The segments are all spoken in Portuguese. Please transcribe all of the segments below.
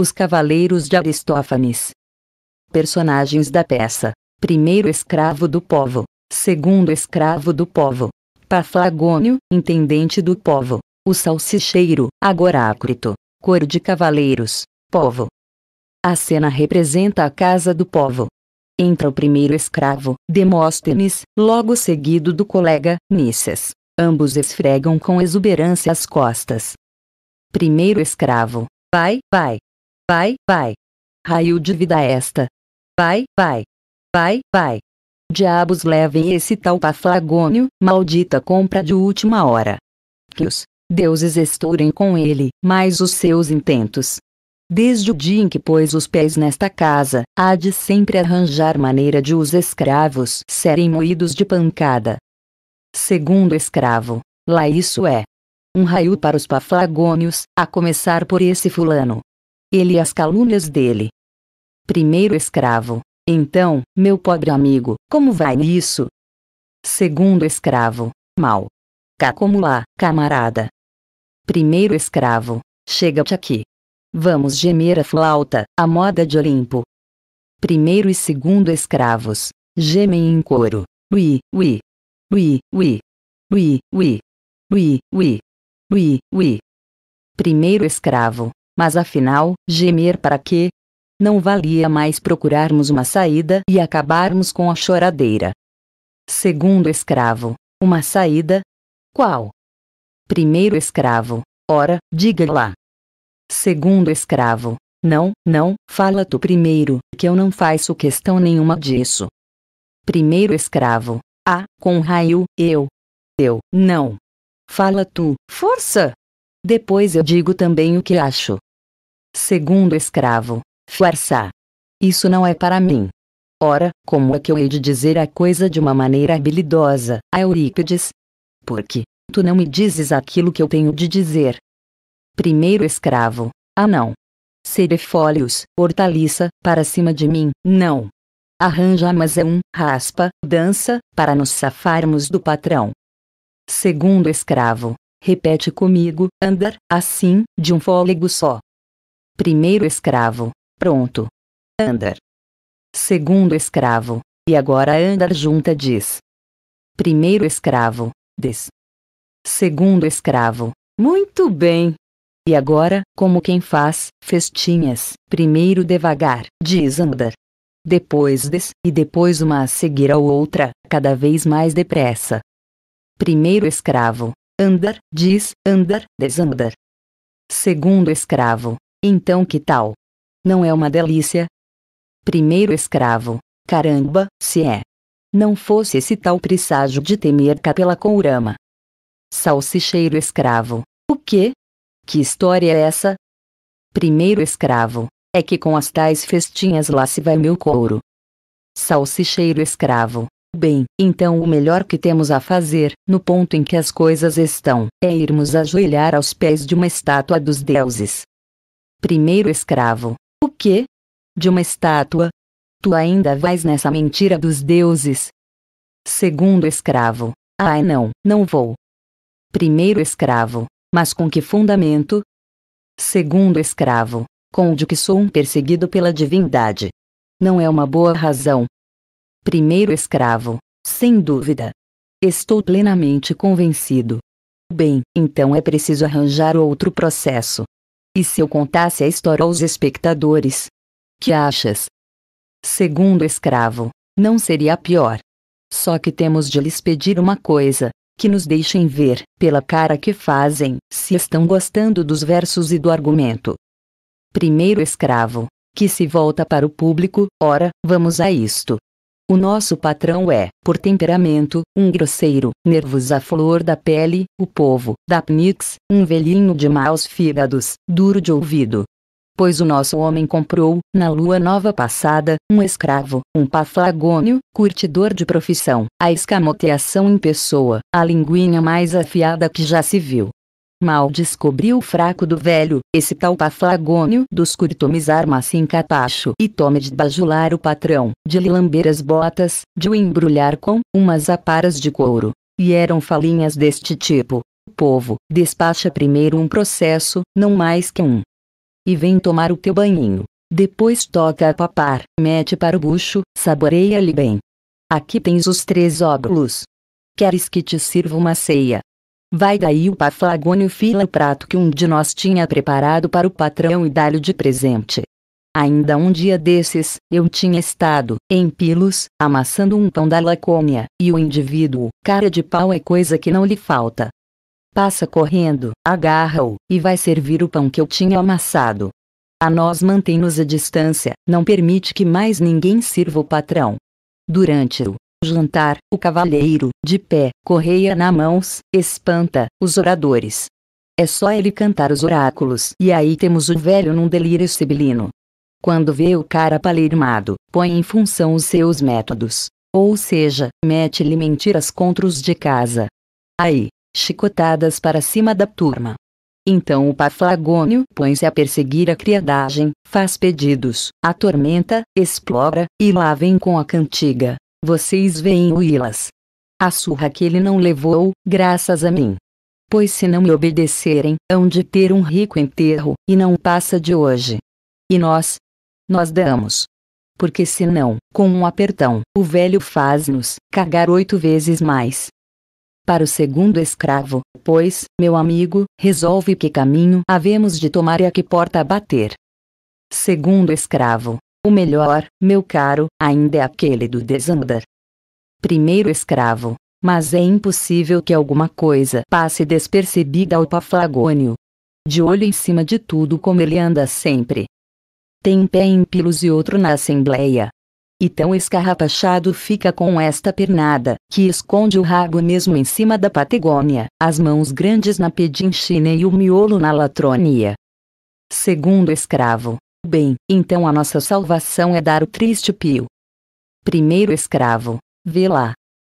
Os Cavaleiros de Aristófanes. Personagens da peça: primeiro escravo do povo, segundo escravo do povo, Paflagônio, intendente do povo, o salsicheiro, agorácrito, Coro de cavaleiros, povo. A cena representa a casa do povo. Entra o primeiro escravo, Demóstenes, logo seguido do colega, Nícias. Ambos esfregam com exuberância as costas. Primeiro escravo, vai, vai, Vai, vai. Raio de vida esta. Vai, vai. Vai, vai. Diabos levem esse tal paflagônio, maldita compra de última hora. Que os deuses estourem com ele, mais os seus intentos. Desde o dia em que pôs os pés nesta casa, há de sempre arranjar maneira de os escravos serem moídos de pancada. Segundo escravo, lá isso é. Um raio para os paflagônios, a começar por esse fulano ele e as calúnias dele. Primeiro escravo. Então, meu pobre amigo, como vai isso? Segundo escravo. Mal. Cá como lá, camarada. Primeiro escravo. Chega-te aqui. Vamos gemer a flauta, a moda de Olimpo. Primeiro e segundo escravos. Gemem em coro. Ui, ui. Ui, ui. Ui, ui. Ui, ui. Ui, ui. Primeiro escravo. Mas afinal, gemer para quê? Não valia mais procurarmos uma saída e acabarmos com a choradeira. Segundo escravo, uma saída? Qual? Primeiro escravo, ora, diga lá. Segundo escravo, não, não, fala tu primeiro, que eu não faço questão nenhuma disso. Primeiro escravo, ah, com raio, eu. Eu, não. Fala tu, força! Depois eu digo também o que acho. Segundo escravo, Fuarçá. Isso não é para mim. Ora, como é que eu hei de dizer a coisa de uma maneira habilidosa, a Eurípides? Porque, tu não me dizes aquilo que eu tenho de dizer. Primeiro escravo, ah não. Serefólios, hortaliça, para cima de mim, não. Arranja mas é um, raspa, dança, para nos safarmos do patrão. Segundo escravo, repete comigo, andar, assim, de um fôlego só. Primeiro escravo. Pronto. Andar. Segundo escravo. E agora andar junta diz. Primeiro escravo. Des. Segundo escravo. Muito bem. E agora, como quem faz festinhas, primeiro devagar, diz andar. Depois des, e depois uma a seguir a outra, cada vez mais depressa. Primeiro escravo, andar, diz, andar, desandar. Segundo escravo, então que tal? Não é uma delícia? Primeiro escravo. Caramba, se é. Não fosse esse tal presságio de temer Capela pela courama. Salsicheiro escravo. O quê? Que história é essa? Primeiro escravo. É que com as tais festinhas lá se vai meu couro. Salsicheiro escravo. Bem, então o melhor que temos a fazer, no ponto em que as coisas estão, é irmos ajoelhar aos pés de uma estátua dos deuses primeiro escravo. O quê? De uma estátua? Tu ainda vais nessa mentira dos deuses? Segundo escravo. Ai não, não vou. Primeiro escravo. Mas com que fundamento? Segundo escravo. Com o de que sou um perseguido pela divindade. Não é uma boa razão. Primeiro escravo. Sem dúvida. Estou plenamente convencido. Bem, então é preciso arranjar outro processo. E se eu contasse a história aos espectadores? Que achas? Segundo escravo, não seria pior. Só que temos de lhes pedir uma coisa, que nos deixem ver, pela cara que fazem, se estão gostando dos versos e do argumento. Primeiro escravo, que se volta para o público, ora, vamos a isto. O nosso patrão é, por temperamento, um grosseiro, nervos à flor da pele, o povo, da Pnix, um velhinho de maus fígados, duro de ouvido. Pois o nosso homem comprou, na lua nova passada, um escravo, um paflagônio, curtidor de profissão, a escamoteação em pessoa, a linguinha mais afiada que já se viu. Mal descobriu o fraco do velho, esse tal paflagônio dos curtomizar mas em assim capacho e tome de bajular o patrão, de lhe lamber as botas, de o embrulhar com umas aparas de couro. E eram falinhas deste tipo. O povo, despacha primeiro um processo, não mais que um. E vem tomar o teu banhinho. Depois toca a papar, mete para o bucho, saboreia-lhe bem. Aqui tens os três óbulos. Queres que te sirva uma ceia, Vai daí o paflagônio fila o prato que um de nós tinha preparado para o patrão e dá-lhe de presente. Ainda um dia desses, eu tinha estado, em Pilos, amassando um pão da Lacônia, e o indivíduo, cara de pau é coisa que não lhe falta. Passa correndo, agarra-o, e vai servir o pão que eu tinha amassado. A nós mantém-nos a distância, não permite que mais ninguém sirva o patrão. Durante o jantar, o cavalheiro, de pé, correia na mãos, espanta os oradores. É só ele cantar os oráculos, e aí temos o velho num delírio sibilino. Quando vê o cara palermado, põe em função os seus métodos. Ou seja, mete-lhe mentiras contra os de casa. Aí, chicotadas para cima da turma. Então o Paflagônio põe-se a perseguir a criadagem, faz pedidos, atormenta, explora, e lá vem com a cantiga, vocês veem Ilas. A surra que ele não levou, graças a mim. Pois se não me obedecerem, hão de ter um rico enterro, e não passa de hoje. E nós? Nós damos. Porque se não, com um apertão, o velho faz-nos cagar oito vezes mais. Para o segundo escravo, pois, meu amigo, resolve que caminho havemos de tomar e a que porta bater. Segundo escravo, o melhor, meu caro, ainda é aquele do desandar. Primeiro escravo. Mas é impossível que alguma coisa passe despercebida ao paflagônio. De olho em cima de tudo como ele anda sempre. Tem um pé em pilos e outro na assembleia. E tão escarrapachado fica com esta pernada, que esconde o rabo mesmo em cima da Patagônia, as mãos grandes na pedinchina e o miolo na latronia. Segundo escravo, Bem, então a nossa salvação é dar o triste pio. Primeiro escravo, vê lá.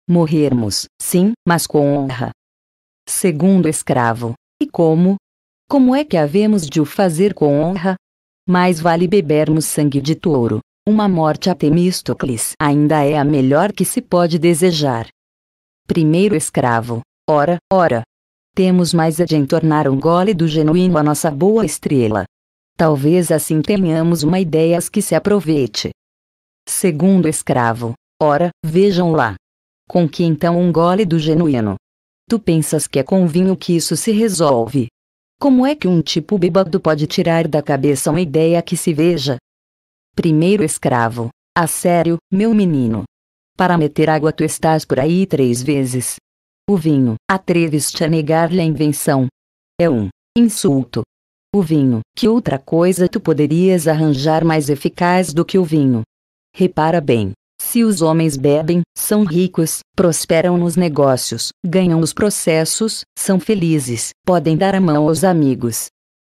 Morrermos, sim, mas com honra. Segundo escravo, e como? Como é que havemos de o fazer com honra? Mais vale bebermos sangue de touro. Uma morte a Temístocles ainda é a melhor que se pode desejar. Primeiro escravo, ora, ora. Temos mais a é de entornar um gole do genuíno a nossa boa estrela. Talvez assim tenhamos uma ideia que se aproveite. Segundo escravo, ora, vejam lá. Com que então um gole do genuíno? Tu pensas que é com vinho que isso se resolve? Como é que um tipo bêbado pode tirar da cabeça uma ideia que se veja? Primeiro escravo, a sério, meu menino. Para meter água tu estás por aí três vezes. O vinho, atreves-te a negar-lhe a invenção. É um insulto. O vinho. Que outra coisa tu poderias arranjar mais eficaz do que o vinho? Repara bem. Se os homens bebem, são ricos, prosperam nos negócios, ganham os processos, são felizes, podem dar a mão aos amigos.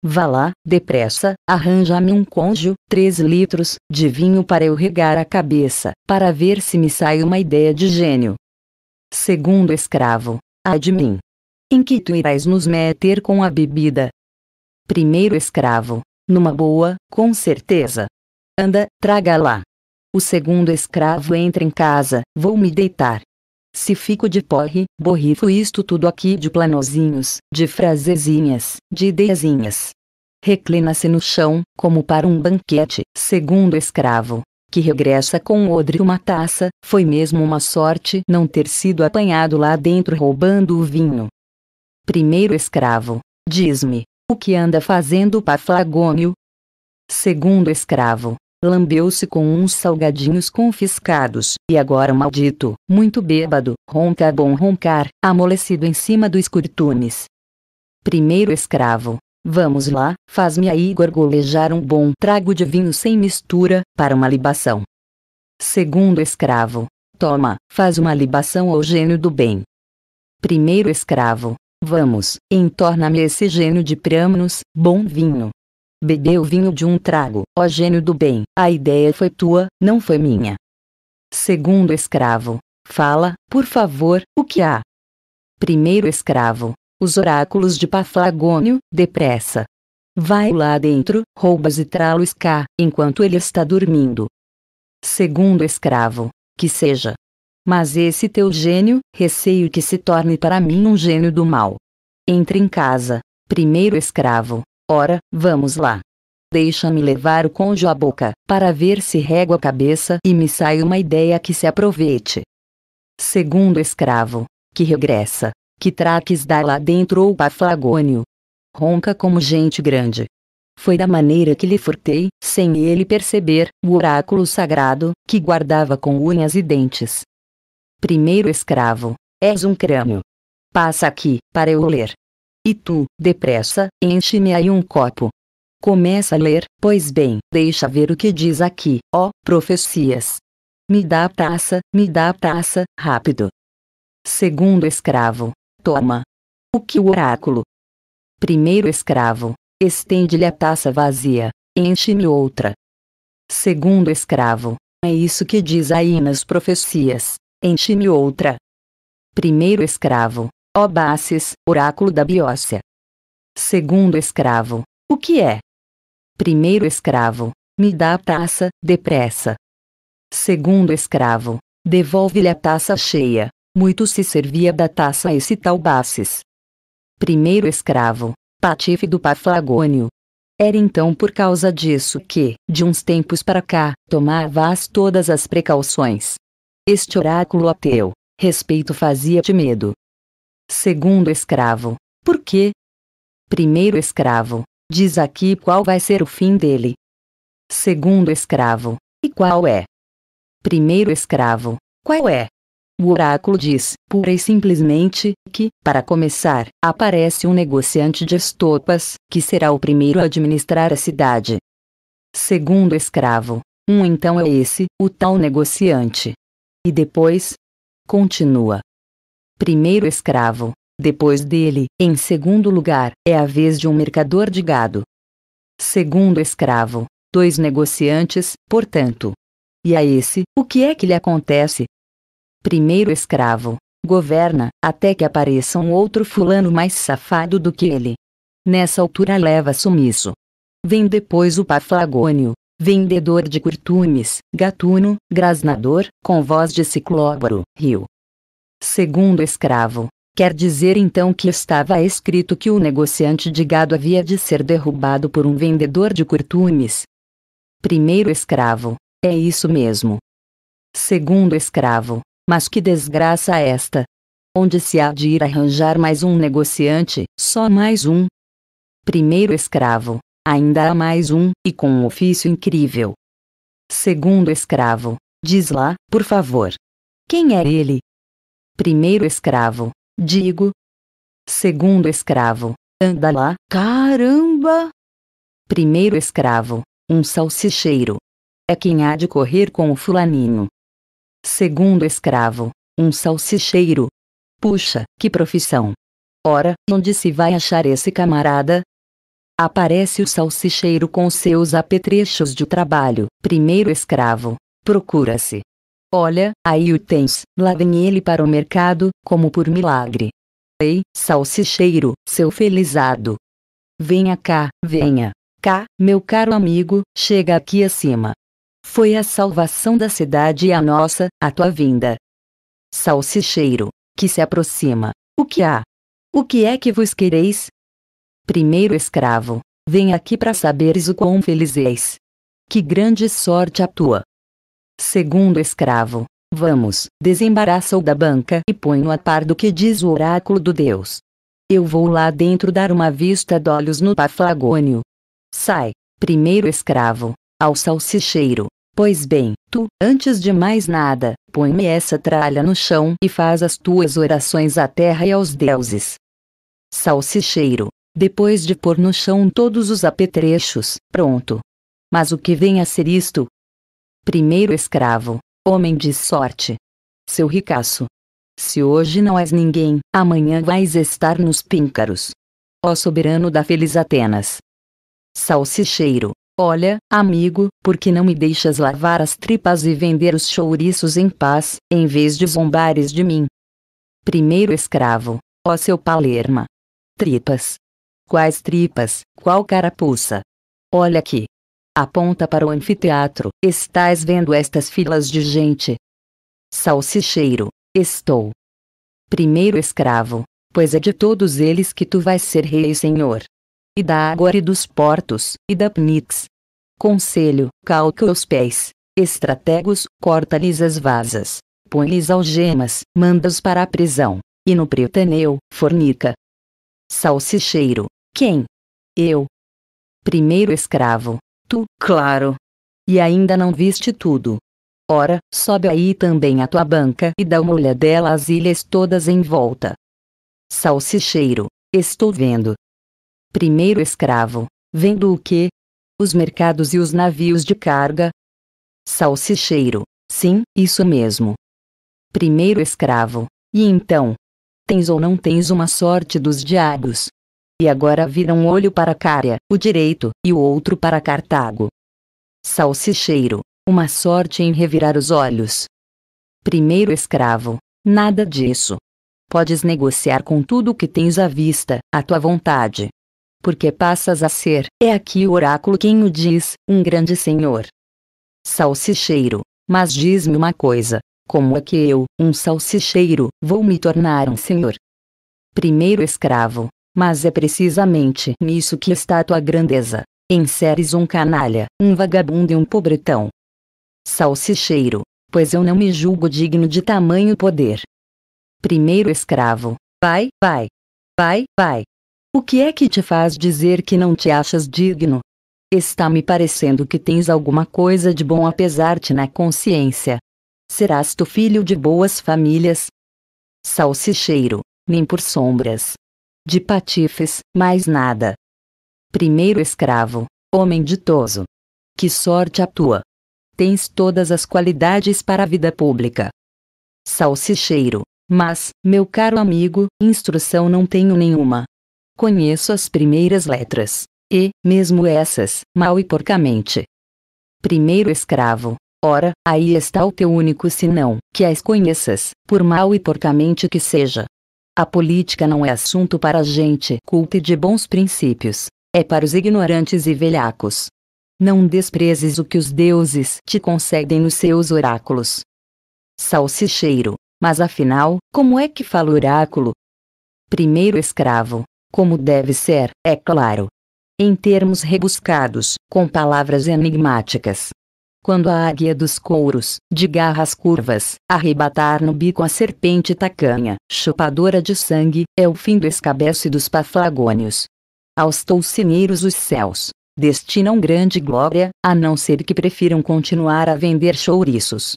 Vá lá, depressa, arranja-me um cônjuge, três litros, de vinho para eu regar a cabeça, para ver se me sai uma ideia de gênio. Segundo escravo, ai de mim. Em que tu irás nos meter com a bebida, Primeiro escravo, numa boa, com certeza. Anda, traga lá. O segundo escravo entra em casa, vou me deitar. Se fico de porre, borrifo isto tudo aqui de planozinhos, de frasezinhas, de ideiazinhas. Reclina-se no chão, como para um banquete, segundo escravo, que regressa com um odre e uma taça, foi mesmo uma sorte não ter sido apanhado lá dentro roubando o vinho. Primeiro escravo, diz-me, o que anda fazendo Paflagônio? Segundo escravo, lambeu-se com uns salgadinhos confiscados, e agora maldito, muito bêbado, ronca bom roncar, amolecido em cima dos curtumes. Primeiro escravo, Vamos lá, faz-me aí gorgolejar um bom trago de vinho sem mistura, para uma libação. Segundo escravo. Toma, faz uma libação ao gênio do bem. Primeiro escravo. Vamos, entorna-me esse gênio de Pramnos, bom vinho. Bebeu vinho de um trago, ó gênio do bem, a ideia foi tua, não foi minha. Segundo escravo. Fala, por favor, o que há? Primeiro escravo. Os oráculos de Paflagônio, depressa. Vai lá dentro, roubas e trá-los cá, enquanto ele está dormindo. Segundo escravo. Que seja. Mas esse teu gênio, receio que se torne para mim um gênio do mal. Entre em casa, primeiro escravo. Ora, vamos lá. Deixa-me levar o conjo à boca, para ver se rego a cabeça e me sai uma ideia que se aproveite. Segundo escravo, que regressa, que traques dá lá dentro ou paflagônio. Ronca como gente grande. Foi da maneira que lhe furtei, sem ele perceber, o oráculo sagrado, que guardava com unhas e dentes, Primeiro escravo, és um crânio. Passa aqui, para eu ler. E tu, depressa, enche-me aí um copo. Começa a ler, pois bem, deixa ver o que diz aqui, ó, profecias. Me dá a taça, me dá a taça, rápido. Segundo escravo, toma. O que o oráculo? Primeiro escravo, estende-lhe a taça vazia, enche-me outra. Segundo escravo, é isso que diz aí nas profecias enche-me outra. Primeiro escravo, ó oráculo da Biócia. Segundo escravo, o que é? Primeiro escravo, me dá a taça, depressa. Segundo escravo, devolve-lhe a taça cheia, muito se servia da taça esse tal Baces. Primeiro escravo, patife do Paflagônio, era então por causa disso que, de uns tempos para cá, tomavas todas as precauções. Este oráculo ateu, é respeito fazia-te medo. Segundo escravo, por quê? Primeiro escravo, diz aqui qual vai ser o fim dele. Segundo escravo, e qual é? Primeiro escravo, qual é? O oráculo diz, pura e simplesmente, que, para começar, aparece um negociante de estopas, que será o primeiro a administrar a cidade. Segundo escravo. Um então é esse, o tal negociante, e depois? Continua. Primeiro escravo, depois dele, em segundo lugar, é a vez de um mercador de gado. Segundo escravo, dois negociantes, portanto. E a esse, o que é que lhe acontece? Primeiro escravo, governa, até que apareça um outro fulano mais safado do que ele. Nessa altura leva sumiço. Vem depois o paflagônio, vendedor de curtumes, gatuno, grasnador, com voz de ciclóboro, rio. Segundo escravo, quer dizer então que estava escrito que o negociante de gado havia de ser derrubado por um vendedor de curtumes? Primeiro escravo, é isso mesmo. Segundo escravo, mas que desgraça é esta! Onde se há de ir arranjar mais um negociante, só mais um? Primeiro escravo, ainda há mais um, e com um ofício incrível. Segundo escravo, diz lá, por favor. Quem é ele? Primeiro escravo, digo. Segundo escravo, anda lá, caramba! Primeiro escravo, um salsicheiro. É quem há de correr com o fulanino. Segundo escravo, um salsicheiro. Puxa, que profissão! Ora, onde se vai achar esse camarada? Aparece o salsicheiro com seus apetrechos de trabalho, primeiro escravo. Procura-se. Olha, aí o tens, lá vem ele para o mercado, como por milagre. Ei, salsicheiro, seu felizado. Venha cá, venha. Cá, meu caro amigo, chega aqui acima. Foi a salvação da cidade e a nossa, a tua vinda. Salsicheiro, que se aproxima. O que há? O que é que vos quereis, Primeiro escravo, vem aqui para saberes o quão feliz és. Que grande sorte a tua! Segundo escravo, vamos, desembaraça-o da banca e põe-o a par do que diz o oráculo do Deus. Eu vou lá dentro dar uma vista d'olhos no pafagônio. Sai, primeiro escravo, ao salsicheiro. Pois bem, tu, antes de mais nada, põe-me essa tralha no chão e faz as tuas orações à terra e aos deuses. Salsicheiro, depois de pôr no chão todos os apetrechos, pronto. Mas o que vem a ser isto? Primeiro escravo, homem de sorte. Seu ricaço. Se hoje não és ninguém, amanhã vais estar nos píncaros. Ó soberano da feliz Atenas. Salsicheiro. Olha, amigo, por que não me deixas lavar as tripas e vender os chouriços em paz, em vez de zombares de mim? Primeiro escravo, ó seu Palerma. Tripas, Quais tripas, qual carapuça? Olha aqui. Aponta para o anfiteatro. Estás vendo estas filas de gente? Salsicheiro, estou. Primeiro escravo, pois é de todos eles que tu vais ser rei e senhor. E da água e dos portos, e da Pnix. Conselho, calca os pés. Estrategos, corta-lhes as vasas. Põe-lhes algemas, manda-os para a prisão. E no pretaneu, fornica. Salsicheiro, quem? Eu. Primeiro escravo. Tu, claro. E ainda não viste tudo. Ora, sobe aí também a tua banca e dá uma olhadela às ilhas todas em volta. Salsicheiro, estou vendo. Primeiro escravo, vendo o quê? Os mercados e os navios de carga? Salsicheiro, sim, isso mesmo. Primeiro escravo, e então? Tens ou não tens uma sorte dos diabos? E agora vira um olho para Cária, o direito, e o outro para Cartago. Salsicheiro. Uma sorte em revirar os olhos. Primeiro escravo. Nada disso. Podes negociar com tudo o que tens à vista, à tua vontade. Porque passas a ser, é aqui o oráculo quem o diz, um grande senhor. Salsicheiro. Mas diz-me uma coisa, como é que eu, um salsicheiro, vou me tornar um senhor? Primeiro escravo, mas é precisamente nisso que está tua grandeza. Enseres um canalha, um vagabundo e um pobretão. Salsicheiro, pois eu não me julgo digno de tamanho poder. Primeiro escravo, vai, vai, vai, vai. O que é que te faz dizer que não te achas digno? Está me parecendo que tens alguma coisa de bom apesar-te na consciência. Serás tu filho de boas famílias? Salsicheiro, nem por sombras, de patifes, mais nada. Primeiro escravo, homem ditoso. Que sorte a tua! Tens todas as qualidades para a vida pública. Salsicheiro. Mas, meu caro amigo, instrução não tenho nenhuma. Conheço as primeiras letras. E, mesmo essas, mal e porcamente. Primeiro escravo. Ora, aí está o teu único senão, que as conheças, por mal e porcamente que seja. A política não é assunto para gente culta e de bons princípios, é para os ignorantes e velhacos. Não desprezes o que os deuses te concedem nos seus oráculos. Salsicheiro, mas afinal, como é que fala oráculo? Primeiro escravo, como deve ser, é claro. Em termos rebuscados, com palavras enigmáticas, quando a águia dos couros, de garras curvas, arrebatar no bico a serpente tacanha, chupadora de sangue, é o fim do escabeço e dos paflagônios. Aos toucineiros os céus destinam grande glória, a não ser que prefiram continuar a vender chouriços.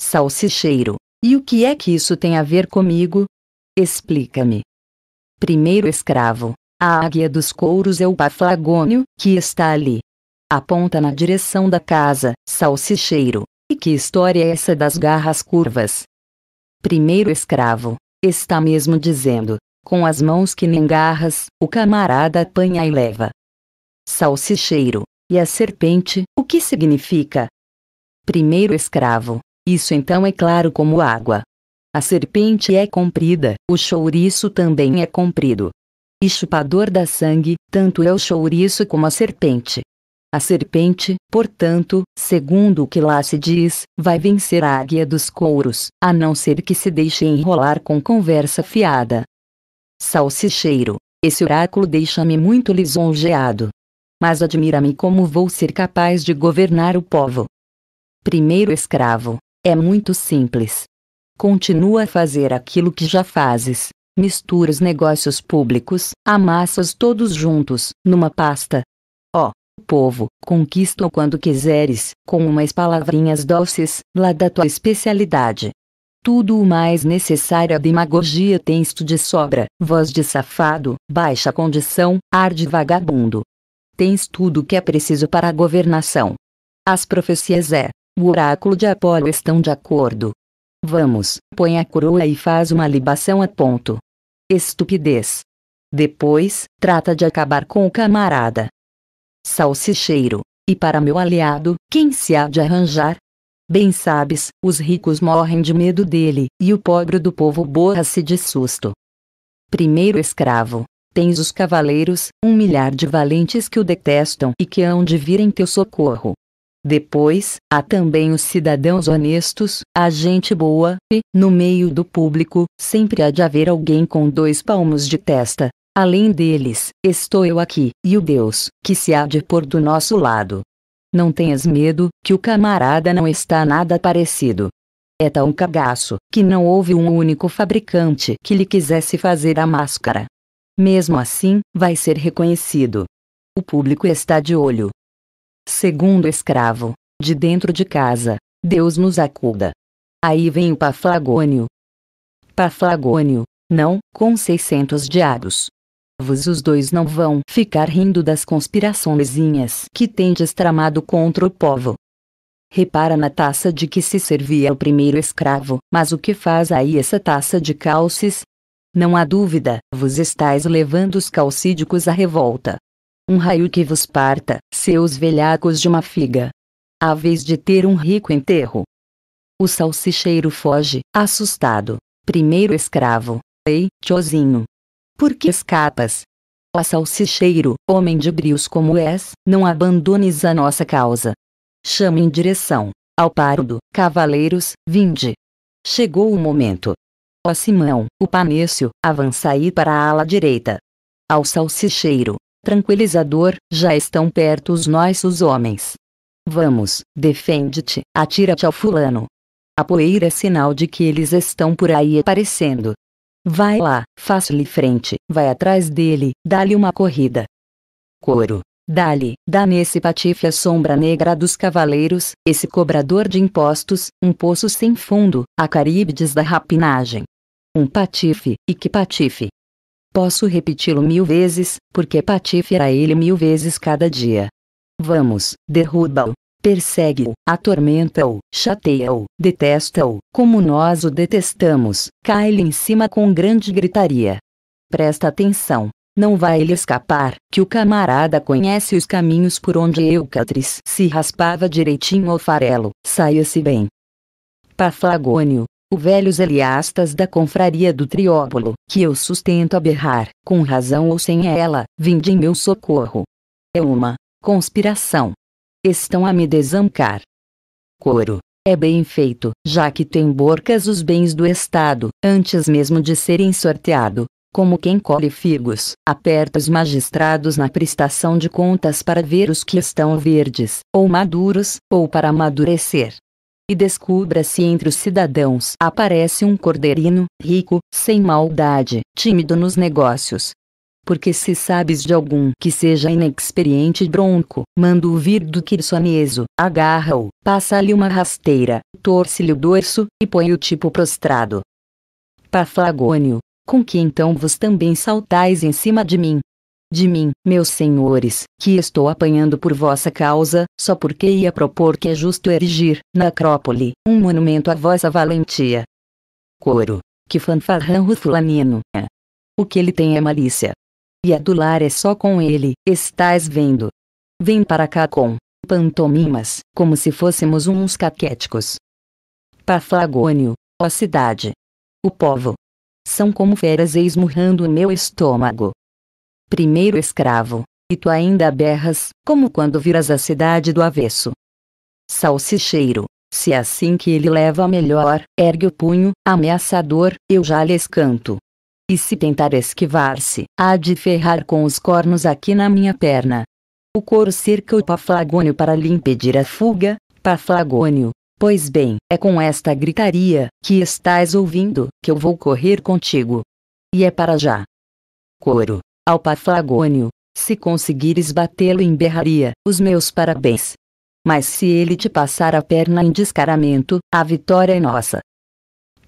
Salsicheiro. E o que é que isso tem a ver comigo? Explica-me. Primeiro escravo. A águia dos couros é o paflagônio, que está ali, aponta na direção da casa, salsicheiro. E que história é essa das garras curvas? Primeiro escravo, está mesmo dizendo, com as mãos que nem garras, o camarada apanha e leva. Salsicheiro, e a serpente, o que significa? Primeiro escravo, isso então é claro como água. A serpente é comprida, o chouriço também é comprido. E chupador da sangue, tanto é o chouriço como a serpente. A serpente, portanto, segundo o que lá se diz, vai vencer a águia dos couros, a não ser que se deixe enrolar com conversa fiada. Salsicheiro, esse oráculo deixa-me muito lisonjeado. Mas admira-me como vou ser capaz de governar o povo. Primeiro escravo, é muito simples. Continua a fazer aquilo que já fazes, mistura os negócios públicos, amassas todos juntos, numa pasta, povo, conquisto quando quiseres, com umas palavrinhas doces, lá da tua especialidade. Tudo o mais necessário à demagogia tens tu de sobra, voz de safado, baixa condição, ar de vagabundo. Tens tudo o que é preciso para a governação. As profecias é, o oráculo de Apolo estão de acordo. Vamos, põe a coroa e faz uma libação a ponto. Estupidez. Depois, trata de acabar com o camarada salsicheiro, e para meu aliado, quem se há de arranjar? Bem sabes, os ricos morrem de medo dele, e o pobre do povo borra-se de susto. Primeiro escravo, tens os cavaleiros, um milhar de valentes que o detestam e que hão de vir em teu socorro. Depois, há também os cidadãos honestos, a gente boa, e, no meio do público, sempre há de haver alguém com dois palmos de testa, Além deles, estou eu aqui, e o Deus, que se há de pôr do nosso lado. Não tenhas medo, que o camarada não está nada parecido. É tão cagaço, que não houve um único fabricante que lhe quisesse fazer a máscara. Mesmo assim, vai ser reconhecido. O público está de olho. Segundo escravo, de dentro de casa, Deus nos acuda. Aí vem o Paflagônio. Paflagônio, não, com 600 diabos. Vos, os dois não vão ficar rindo das conspiraçõezinhas que tendes tramado contra o povo. Repara na taça de que se servia o primeiro escravo, mas o que faz aí essa taça de calces? Não há dúvida, vos estáis levando os calcídicos à revolta. Um raio que vos parta, seus velhacos de uma figa. à vez de ter um rico enterro. O salsicheiro foge, assustado. Primeiro escravo. Ei, tiozinho, por que escapas. Ó salsicheiro, homem de brios como és, não abandones a nossa causa. Chame em direção ao pardo, cavaleiros, vinde. Chegou o momento. Ó Simão, o panêcio, avançai para a ala direita. Ao salsicheiro, tranquilizador, já estão perto os nossos homens. Vamos, defende-te, atira-te ao fulano. A poeira é sinal de que eles estão por aí aparecendo. Vai lá, faça-lhe frente, vai atrás dele, dá-lhe uma corrida. Coro. Dá-lhe, dá nesse patife a sombra negra dos cavaleiros, esse cobrador de impostos, um poço sem fundo, a caribdes da rapinagem. Um patife, e que patife! Posso repeti-lo mil vezes, porque patife era ele mil vezes cada dia. Vamos, derruba-o, persegue-o, atormenta-o, chateia-o, detesta-o, como nós o detestamos, cai-lhe em cima com grande gritaria. Presta atenção, não vai ele escapar, que o camarada conhece os caminhos por onde Eucatris se raspava direitinho ao farelo, saia-se bem. Paflagônio, o velho Zeliastas da confraria do Trióbulo, que eu sustento a berrar, com razão ou sem ela, vinde em meu socorro. É uma conspiração, estão a me desancar. Coro. É bem feito, já que tem borcas os bens do Estado, antes mesmo de serem sorteado, como quem colhe figos, aperta os magistrados na prestação de contas para ver os que estão verdes, ou maduros, ou para amadurecer. E descubra-se entre os cidadãos aparece um cordeirino, rico, sem maldade, tímido nos negócios, porque se sabes de algum que seja inexperiente e bronco, manda-o vir do quirsoneso, agarra-o, passa-lhe uma rasteira, torce-lhe o dorso, e põe o tipo prostrado. Paflagônio, com que então vos também saltais em cima de mim? De mim, meus senhores, que estou apanhando por vossa causa, só porque ia propor que é justo erigir, na Acrópole, um monumento à vossa valentia. Coro. Que fanfarrão fulanino é. O que ele tem é malícia, e adular é só com ele, estás vendo? Vem para cá com pantomimas, como se fôssemos uns caquéticos. Paflagônio, ó cidade! O povo! São como feras esmurrando o meu estômago. Primeiro escravo, e tu ainda berras, como quando viras a cidade do avesso. Salsicheiro, se é assim que ele leva a melhor, ergue o punho, ameaçador, eu já lhes canto. E se tentar esquivar-se, há de ferrar com os cornos aqui na minha perna. O coro cerca o Paflagônio para lhe impedir a fuga, Paflagônio. Pois bem, é com esta gritaria, que estás ouvindo, que eu vou correr contigo. E é para já. coro. Ao Paflagônio. Se conseguires batê-lo em berraria, os meus parabéns. Mas se ele te passar a perna em descaramento, a vitória é nossa.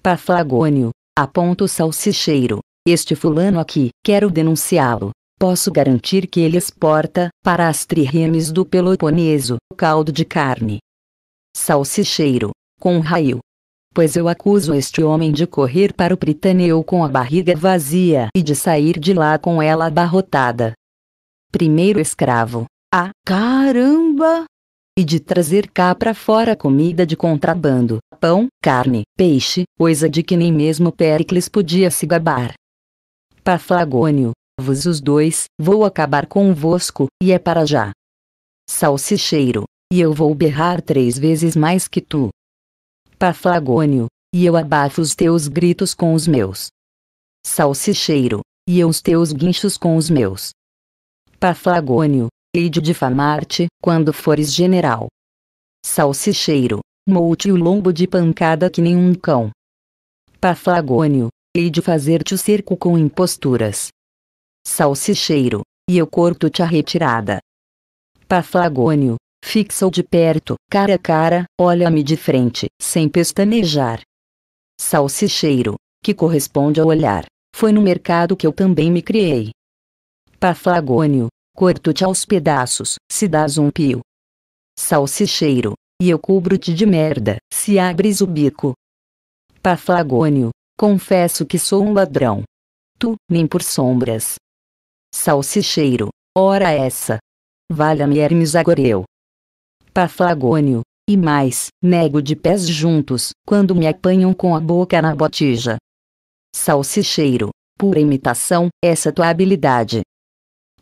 Paflagônio. Aponta o salsicheiro. Este fulano aqui, quero denunciá-lo. Posso garantir que ele exporta, para as triremes do Peloponeso, caldo de carne. Salsicheiro. Com raio. Pois eu acuso este homem de correr para o Pritaneu com a barriga vazia e de sair de lá com ela abarrotada. Primeiro escravo. Ah, caramba! E de trazer cá para fora comida de contrabando, pão, carne, peixe, coisa de que nem mesmo Pericles podia se gabar. Paflagônio, vos os dois, vou acabar convosco, e é para já. Salsicheiro, e eu vou berrar três vezes mais que tu. Paflagônio, e eu abafo os teus gritos com os meus. Salsicheiro, e eu os teus guinchos com os meus. Paflagônio, hei de difamar-te, quando fores general. Salsicheiro, molte o lombo de pancada que nenhum cão. Paflagônio, de fazer-te o cerco com imposturas. Salsicheiro, e eu corto-te a retirada. Paflagônio, fixa-o de perto, cara a cara, olha-me de frente, sem pestanejar. Salsicheiro, que corresponde ao olhar, foi no mercado que eu também me criei. Paflagônio, corto-te aos pedaços, se dás um pio. Salsicheiro, e eu cubro-te de merda, se abres o bico. Paflagônio, Confesso que sou um ladrão. Tu, nem por sombras. Salsicheiro, ora essa. Valha-me Hermes Agoreu. Paflagônio, e mais, nego de pés juntos, quando me apanham com a boca na botija. Salsicheiro, pura imitação, essa tua habilidade.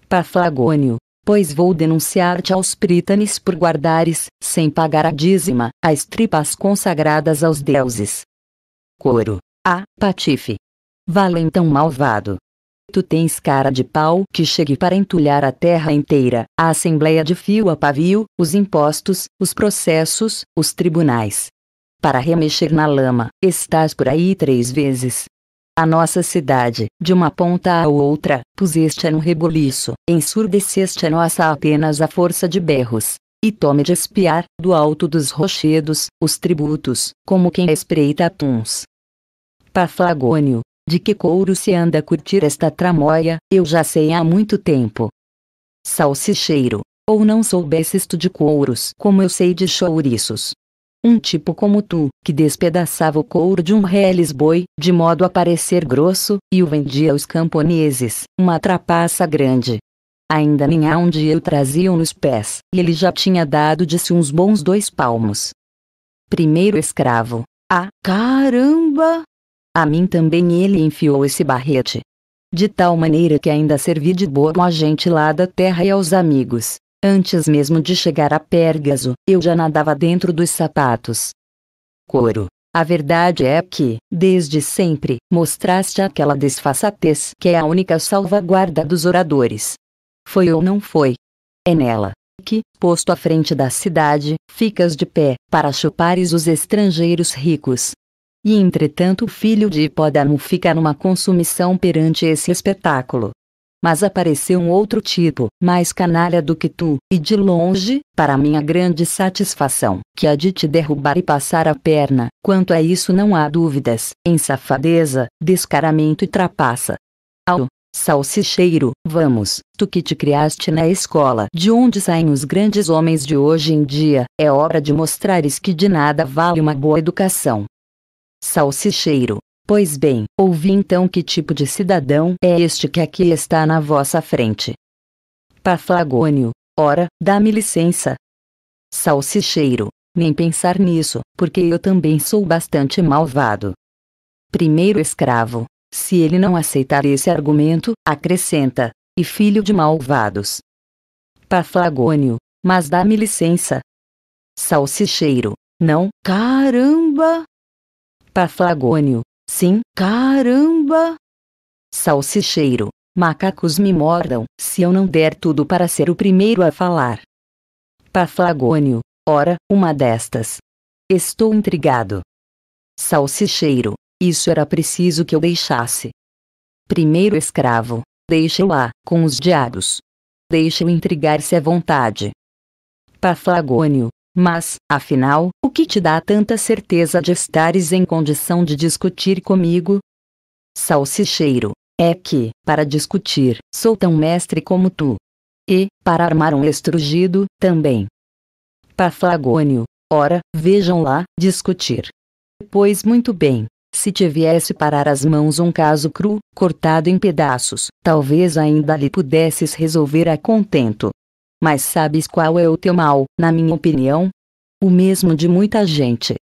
Paflagônio, pois vou denunciar-te aos prítanes por guardares, sem pagar a dízima, as tripas consagradas aos deuses. Coro, ah, Patife. Valentão malvado. Tu tens cara de pau que chegue para entulhar a terra inteira, a assembleia de fio a pavio, os impostos, os processos, os tribunais. Para remexer na lama, estás por aí três vezes. A nossa cidade, de uma ponta à outra, puseste no reboliço, ensurdeceste a nossa apenas à força de berros. E tome de espiar, do alto dos rochedos, os tributos, como quem espreita atuns, Paflagônio, de que couro se anda a curtir esta tramóia, eu já sei há muito tempo. Salsicheiro, ou não soubesses tu de couros como eu sei de chouriços. Um tipo como tu, que despedaçava o couro de um reles boi, de modo a parecer grosso, e o vendia aos camponeses, uma trapaça grande. Ainda nem há um dia eu traziam nos pés, e ele já tinha dado de si uns bons dois palmos. Primeiro escravo. Ah, caramba! a mim também ele enfiou esse barrete. De tal maneira que ainda servi de bobo a gente lá da terra e aos amigos. Antes mesmo de chegar a Pérgaso, eu já nadava dentro dos sapatos. Coro. A verdade é que, desde sempre, mostraste aquela desfaçatez que é a única salvaguarda dos oradores. Foi ou não foi? É nela que, posto à frente da cidade, ficas de pé, para chupares os estrangeiros ricos, e entretanto o filho de Hipódamo fica numa consumição perante esse espetáculo. Mas apareceu um outro tipo, mais canalha do que tu, e de longe, para minha grande satisfação, que há de te derrubar e passar a perna, quanto a isso não há dúvidas, em safadeza, descaramento e trapaça. Ao salsicheiro, vamos, tu que te criaste na escola de onde saem os grandes homens de hoje em dia, é hora de mostrares que de nada vale uma boa educação, salsicheiro. Pois bem, ouvi então que tipo de cidadão é este que aqui está na vossa frente. Paflagônio, ora, dá-me licença. Salsicheiro, nem pensar nisso, porque eu também sou bastante malvado. Primeiro escravo, se ele não aceitar esse argumento, acrescenta, e filho de malvados. Paflagônio, mas dá-me licença. Salsicheiro, não, caramba, Paflagônio, sim, caramba! Salsicheiro, macacos me mordam se eu não der tudo para ser o primeiro a falar. Paflagônio, ora, uma destas. Estou intrigado. Salsicheiro, isso era preciso que eu deixasse. Primeiro escravo, deixe-o lá, com os diabos. Deixe-o intrigar-se à vontade. Paflagônio, mas, afinal, o que te dá tanta certeza de estares em condição de discutir comigo? Salsicheiro, é que, para discutir, sou tão mestre como tu. E, para armar um estrugido, também. Paflagônio, ora, vejam lá, discutir. Pois muito bem, se te viesse parar às mãos um caso cru, cortado em pedaços, talvez ainda lhe pudesses resolver a contento, mas sabes qual é o teu mal, na minha opinião? O mesmo de muita gente.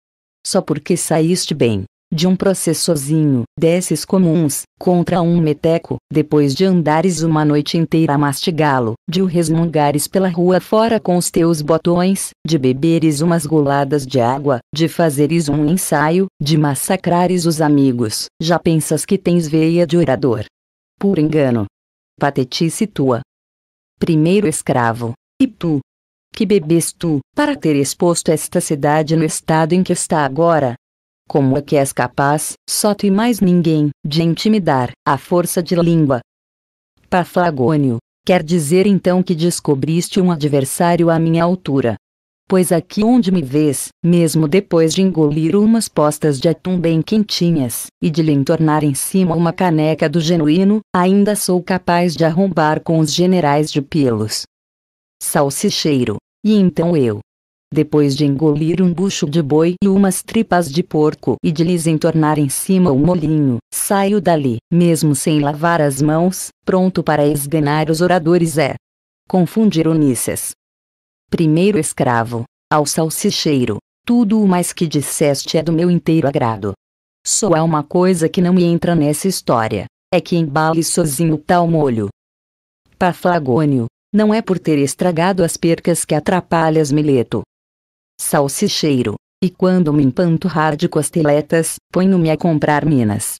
Só porque saíste bem de um processozinho, desses comuns, contra um meteco, depois de andares uma noite inteira a mastigá-lo, de o resmungares pela rua fora com os teus botões, de beberes umas goladas de água, de fazeres um ensaio, de massacrares os amigos, já pensas que tens veia de orador. Por engano. Patetice tua, primeiro escravo. E tu? Que bebês tu, para ter exposto esta cidade no estado em que está agora? Como é que és capaz, só tu e mais ninguém, de intimidar, a força de língua? Paflagônio, quer dizer então que descobriste um adversário à minha altura, pois aqui onde me vês, mesmo depois de engolir umas postas de atum bem quentinhas, e de lhe entornar em cima uma caneca do genuíno, ainda sou capaz de arrombar com os generais de pelos. Salsicheiro. E então eu. Depois de engolir um bucho de boi e umas tripas de porco e de lhes entornar em cima o molinho, saio dali, mesmo sem lavar as mãos, pronto para esganar os oradores é. Confundir Unisses, primeiro escravo, ao salsicheiro, tudo o mais que disseste é do meu inteiro agrado. Só há uma coisa que não me entra nessa história, é que embale sozinho tal molho. Paflagônio, não é por ter estragado as percas que atrapalhas Mileto. Salsicheiro, e quando me empanturrar de costeletas, ponho-me a comprar minas.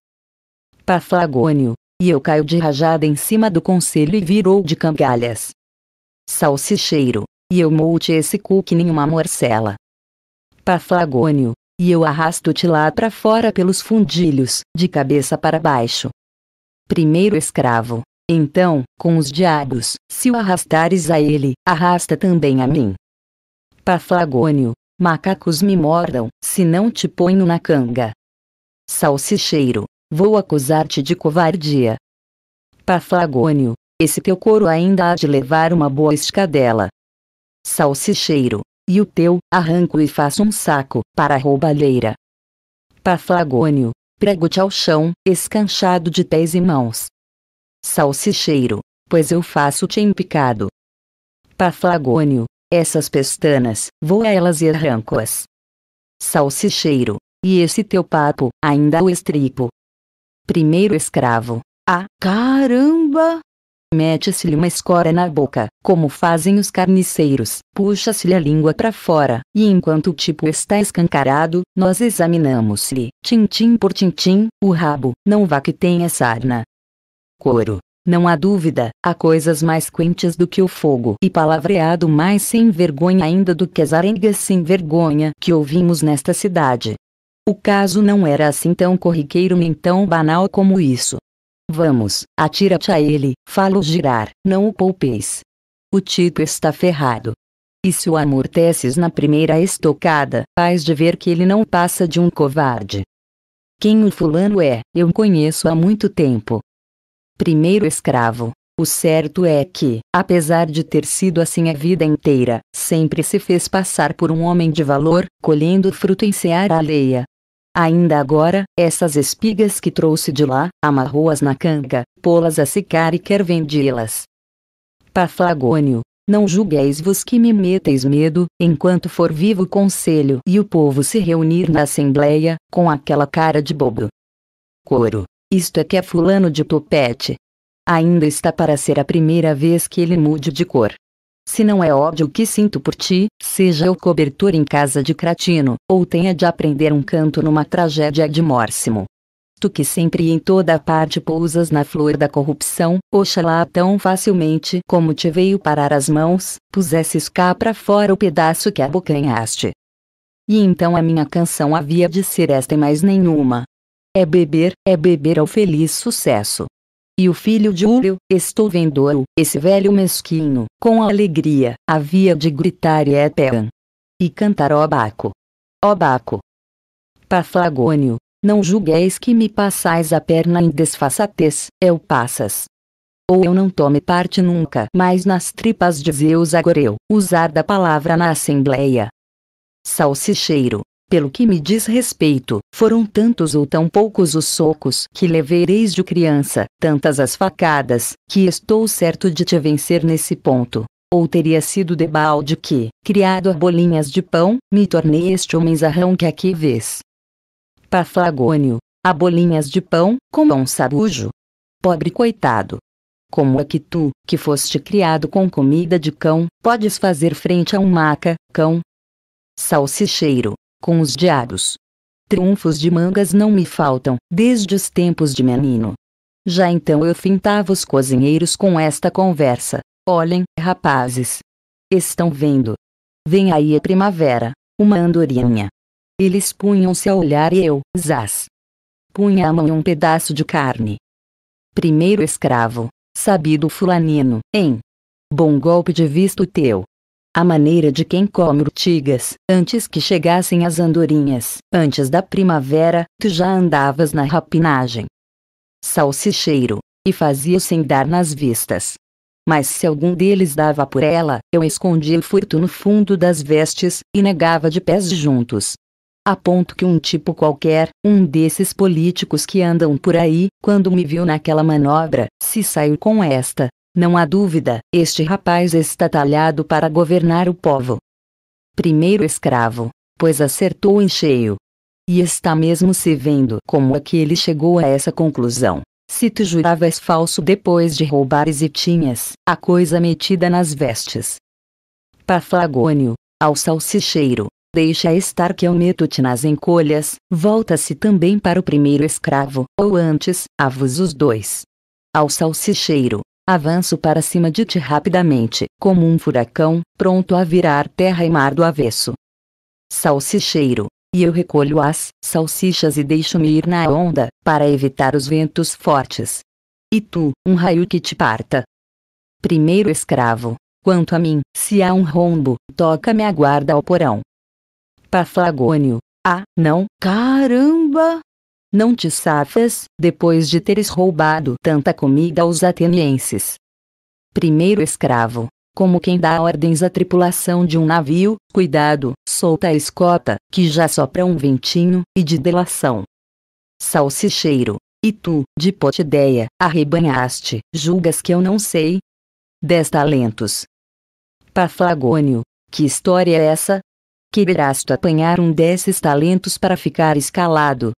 Paflagônio, e eu caio de rajada em cima do conselho e virou de cangalhas. Salsicheiro, e eu molte esse cu que nenhuma morcela. Paflagônio, e eu arrasto-te lá para fora pelos fundilhos, de cabeça para baixo. Primeiro escravo, então, com os diabos, se o arrastares a ele, arrasta também a mim. Paflagônio, macacos me mordam, se não te ponho na canga. Salsicheiro, vou acusar-te de covardia. Paflagônio, esse teu couro ainda há de levar uma boa escadela salsicheiro, e o teu arranco e faço um saco para a roubalheira. Paflagônio, prego-te ao chão, escanchado de pés e mãos. Salsicheiro, pois eu faço-te em picado. Paflagônio, essas pestanas, vou a elas e arranco-as. Salsicheiro, e esse teu papo, ainda o estripo. Primeiro escravo. Ah, caramba! Mete-se-lhe uma escora na boca, como fazem os carniceiros, puxa-se-lhe a língua para fora, e enquanto o tipo está escancarado, nós examinamos-lhe, tintim por tintim, o rabo, não vá que tenha sarna. coro, Não há dúvida, há coisas mais quentes do que o fogo e palavreado mais sem vergonha ainda do que as arengas sem vergonha que ouvimos nesta cidade. O caso não era assim tão corriqueiro nem tão banal como isso. Vamos, atira-te a ele, falo girar, não o poupeis. O tipo está ferrado. E se o amorteces na primeira estocada, faz de ver que ele não passa de um covarde. Quem o fulano é, eu conheço há muito tempo. Primeiro escravo. O certo é que, apesar de ter sido assim a vida inteira, sempre se fez passar por um homem de valor, colhendo fruto em seara alheia, Ainda agora, essas espigas que trouxe de lá, amarrou-as na canga, pô-las a secar e quer vendê-las. Paflagônio, não julgueis-vos que me meteis medo, enquanto for vivo o conselho e o povo se reunir na assembleia, com aquela cara de bobo. Coro, isto é que é fulano de topete. Ainda está para ser a primeira vez que ele mude de cor. Se não é ódio que sinto por ti, seja eu cobertor em casa de Cratino, ou tenha de aprender um canto numa tragédia de Mórsimo. Tu que sempre e em toda parte pousas na flor da corrupção, oxalá tão facilmente como te veio parar as mãos, pusesses cá para fora o pedaço que abocanhaste. E então a minha canção havia de ser esta e mais nenhuma. É beber, é beber ao feliz sucesso. E o filho de Ulio, estou vendo-o, esse velho mesquinho, com alegria, havia de gritar e é Etean. E cantar ó Baco. Ó Baco. Paflagônio, não julgueis que me passais a perna em desfaçatez, eu passas. Ou eu não tome parte nunca mais nas tripas de Zeus Agoreu, usar da palavra na Assembleia. Salsicheiro, pelo que me diz respeito, foram tantos ou tão poucos os socos que levei desde criança, tantas as facadas, que estou certo de te vencer nesse ponto. Ou teria sido debalde que, criado a bolinhas de pão, me tornei este homem zarrão que aqui vês. Paflagônio. A bolinhas de pão, como um sabujo, Pobre coitado. Como é que tu, que foste criado com comida de cão, podes fazer frente a um maca, cão? Salsicheiro com os diabos. Triunfos de mangas não me faltam, desde os tempos de menino. Já então eu fintava os cozinheiros com esta conversa. Olhem, rapazes. Estão vendo. Vem aí a primavera, uma andorinha. Eles punham-se a olhar e eu, zás. Punha a mão em um pedaço de carne. Primeiro escravo, sabido fulanino, em. Bom golpe de visto teu à maneira de quem come urtigas, antes que chegassem as andorinhas, antes da primavera, tu já andavas na rapinagem. Salsicheiro, e fazia sem dar nas vistas. Mas se algum deles dava por ela, eu escondia o furto no fundo das vestes, e negava de pés juntos. A ponto que um tipo qualquer, um desses políticos que andam por aí, quando me viu naquela manobra, se saiu com esta, não há dúvida, este rapaz está talhado para governar o povo. Primeiro escravo, pois acertou em cheio. E está mesmo se vendo como é que ele chegou a essa conclusão. Se tu juravas falso depois de roubares e tinhas a coisa metida nas vestes. Paflagônio, ao salsicheiro, deixa estar que eu meto-te nas encolhas, volta-se também para o primeiro escravo, ou antes, avos os dois. Ao salsicheiro, Avanço para cima de ti rapidamente, como um furacão, pronto a virar terra e mar do avesso. Salsicheiro. E eu recolho as salsichas e deixo-me ir na onda, para evitar os ventos fortes. E tu, um raio que te parta. Primeiro escravo. Quanto a mim, se há um rombo, toca-me a guarda ao porão. Paflagônio. Ah, não, caramba! não te safas, depois de teres roubado tanta comida aos atenienses. Primeiro escravo. Como quem dá ordens à tripulação de um navio, cuidado, solta a escota, que já sopra um ventinho, e de delação. Salsicheiro. E tu, de potideia, arrebanhaste, julgas que eu não sei? Dez talentos. Paflagônio. Que história é essa? Quererás tu apanhar um desses talentos para ficar escalado,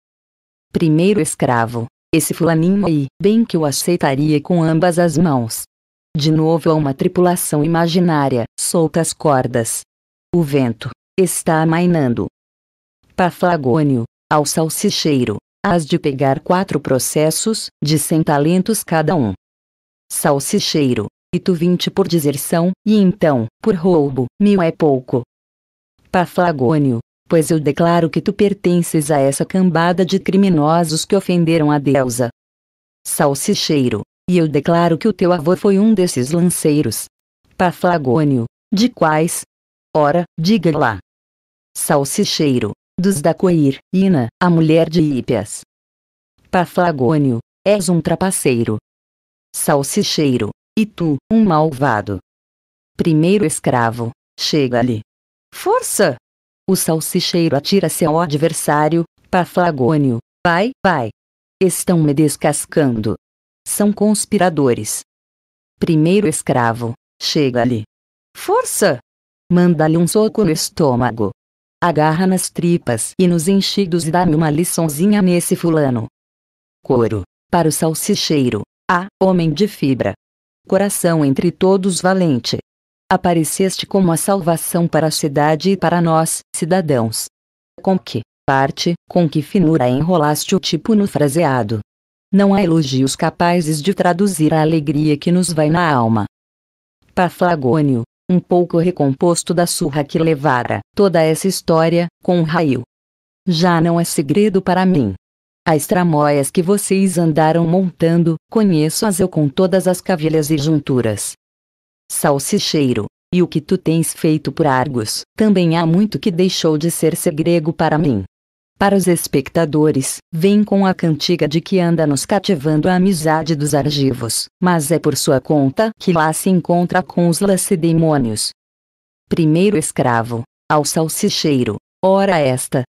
Primeiro escravo, esse fulaninho aí, bem que o aceitaria com ambas as mãos. De novo a uma tripulação imaginária, solta as cordas. O vento está amainando. Paflagônio, ao salsicheiro, has de pegar quatro processos, de cem talentos cada um. Salsicheiro, e tu vinte por deserção, e então, por roubo, mil é pouco. Paflagônio, pois eu declaro que tu pertences a essa cambada de criminosos que ofenderam a deusa. Salsicheiro, e eu declaro que o teu avô foi um desses lanceiros. Paflagônio, de quais? Ora, diga lá. Salsicheiro, dos da Coir, Ina, a mulher de Ípias. Paflagônio, és um trapaceiro. Salsicheiro, e tu, um malvado. Primeiro escravo, chega-lhe. Força! O salsicheiro atira-se ao adversário, Paflagônio, vai, vai. Estão me descascando. São conspiradores. Primeiro escravo, chega-lhe. Força! Manda-lhe um soco no estômago. Agarra nas tripas e nos enchidos e dá-me uma liçãozinha nesse fulano. Coro para o salsicheiro, ah, homem de fibra. Coração entre todos valente apareceste como a salvação para a cidade e para nós, cidadãos. Com que parte, com que finura enrolaste o tipo no fraseado. Não há elogios capazes de traduzir a alegria que nos vai na alma. Paflagônio, um pouco recomposto da surra que levara toda essa história, com um raio. Já não é segredo para mim. As tramóias que vocês andaram montando, conheço-as eu com todas as cavilhas e junturas salsicheiro, e o que tu tens feito por Argos, também há muito que deixou de ser segredo para mim. Para os espectadores, vem com a cantiga de que anda nos cativando a amizade dos argivos, mas é por sua conta que lá se encontra com os lacedemônios. Primeiro escravo, ao salsicheiro, ora esta.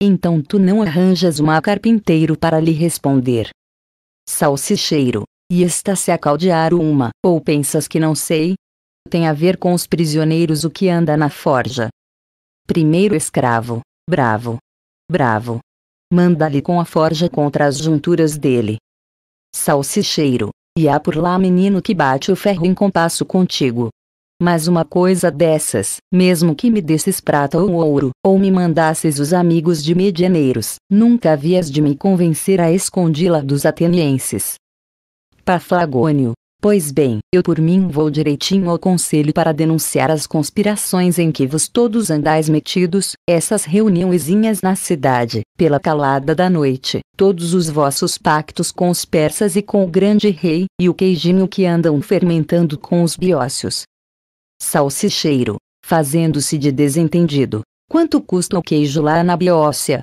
Então tu não arranjas um carpinteiro para lhe responder. Salsicheiro, e está-se a caldear uma, ou pensas que não sei? Tem a ver com os prisioneiros o que anda na forja. Primeiro escravo, bravo, bravo. Manda-lhe com a forja contra as junturas dele. Salsicheiro, e há por lá menino que bate o ferro em compasso contigo. Mas uma coisa dessas, mesmo que me desses prata ou ouro, ou me mandasses os amigos de medianeiros, nunca havias de me convencer a escondê-la dos atenienses. Pafagônio, Pois bem, eu por mim vou direitinho ao conselho para denunciar as conspirações em que vos todos andais metidos, essas reuniãozinhas na cidade, pela calada da noite, todos os vossos pactos com os persas e com o grande rei, e o queijinho que andam fermentando com os biócios. Salsicheiro, fazendo-se de desentendido, quanto custa o queijo lá na biócia?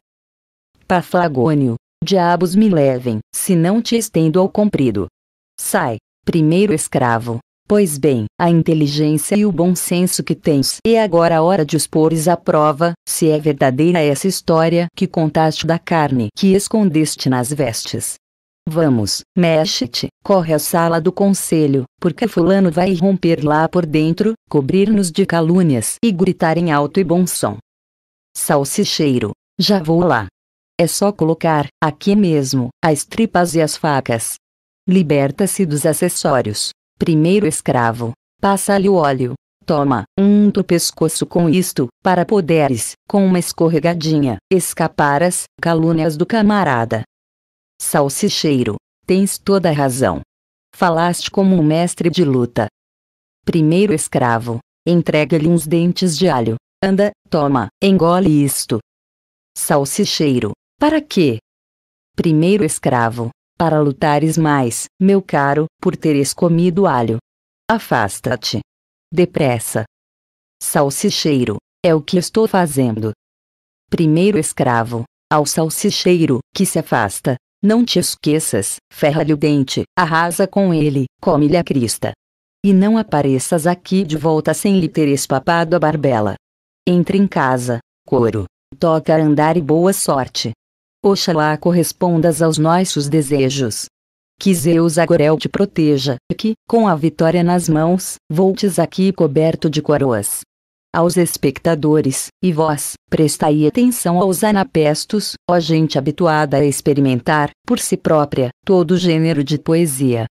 Paflagônio, diabos me levem, se não te estendo ao comprido. Sai, primeiro escravo. Pois bem, a inteligência e o bom senso que tens, e agora a é hora de os pôres à prova, se é verdadeira essa história que contaste da carne que escondeste nas vestes. Vamos, mexe-te, corre à sala do conselho, porque fulano vai romper lá por dentro, cobrir-nos de calúnias e gritar em alto e bom som. Salsicheiro, já vou lá. É só colocar, aqui mesmo, as tripas e as facas, Liberta-se dos acessórios. Primeiro escravo. Passa-lhe o óleo. Toma, unta o pescoço com isto, para poderes, com uma escorregadinha, escapar as calúnias do camarada. Salsicheiro. Tens toda a razão. Falaste como um mestre de luta. Primeiro escravo. Entrega-lhe uns dentes de alho. Anda, toma, engole isto. Salsicheiro. Para quê? Primeiro escravo para lutares mais, meu caro, por teres comido alho. Afasta-te. Depressa. Salsicheiro, é o que estou fazendo. Primeiro escravo, ao salsicheiro, que se afasta, não te esqueças, ferra-lhe o dente, arrasa com ele, come-lhe a crista. E não apareças aqui de volta sem lhe teres papado a barbela. Entre em casa, couro. Toca andar e boa sorte. Oxalá correspondas aos nossos desejos. Que Zeus Agorel te proteja, e que, com a vitória nas mãos, voltes aqui coberto de coroas. Aos espectadores, e vós, prestai atenção aos anapestos, ó gente habituada a experimentar, por si própria, todo gênero de poesia.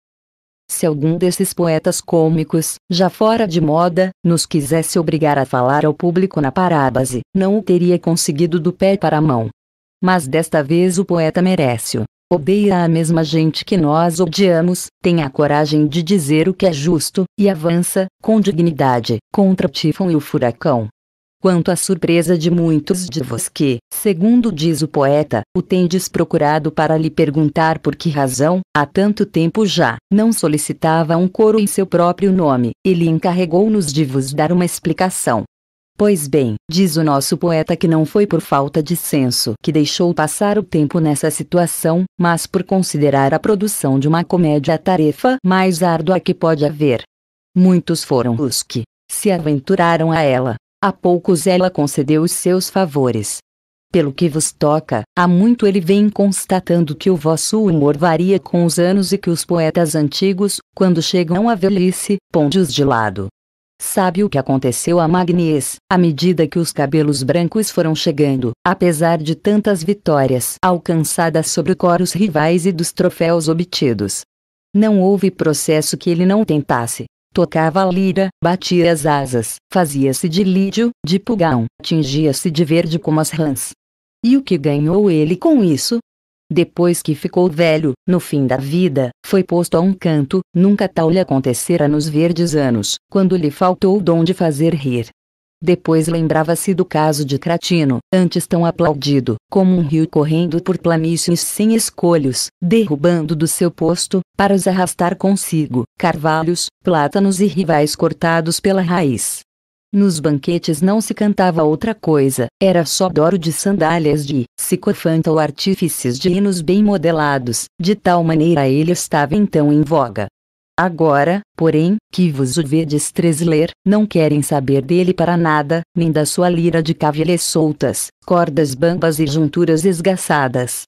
Se algum desses poetas cômicos, já fora de moda, nos quisesse obrigar a falar ao público na parábase, não o teria conseguido do pé para a mão. Mas desta vez o poeta merece. -o. Odeia a mesma gente que nós odiamos, tem a coragem de dizer o que é justo, e avança, com dignidade, contra Tifão e o furacão. Quanto à surpresa de muitos de vós que, segundo diz o poeta, o tendes procurado para lhe perguntar por que razão, há tanto tempo já, não solicitava um coro em seu próprio nome, ele encarregou-nos de vos dar uma explicação, Pois bem, diz o nosso poeta que não foi por falta de senso que deixou passar o tempo nessa situação, mas por considerar a produção de uma comédia a tarefa mais árdua que pode haver. Muitos foram os que se aventuraram a ela. A poucos ela concedeu os seus favores. Pelo que vos toca, há muito ele vem constatando que o vosso humor varia com os anos e que os poetas antigos, quando chegam à velhice, ponde-os de lado Sabe o que aconteceu a Magnes, à medida que os cabelos brancos foram chegando, apesar de tantas vitórias alcançadas sobre coros rivais e dos troféus obtidos? Não houve processo que ele não tentasse. Tocava a lira, batia as asas, fazia-se de lídio, de pulgão, tingia-se de verde como as rãs. E o que ganhou ele com isso? Depois que ficou velho, no fim da vida, foi posto a um canto, nunca tal lhe acontecera nos verdes anos, quando lhe faltou o dom de fazer rir. Depois lembrava-se do caso de Cratino, antes tão aplaudido, como um rio correndo por planícies sem escolhos, derrubando do seu posto, para os arrastar consigo, carvalhos, plátanos e rivais cortados pela raiz. Nos banquetes não se cantava outra coisa, era só doro de sandálias de cicofanta ou artífices de hinos bem modelados, de tal maneira ele estava então em voga. Agora, porém, que vos o vedes tresler, não querem saber dele para nada, nem da sua lira de cavilhas soltas, cordas bambas e junturas esgaçadas,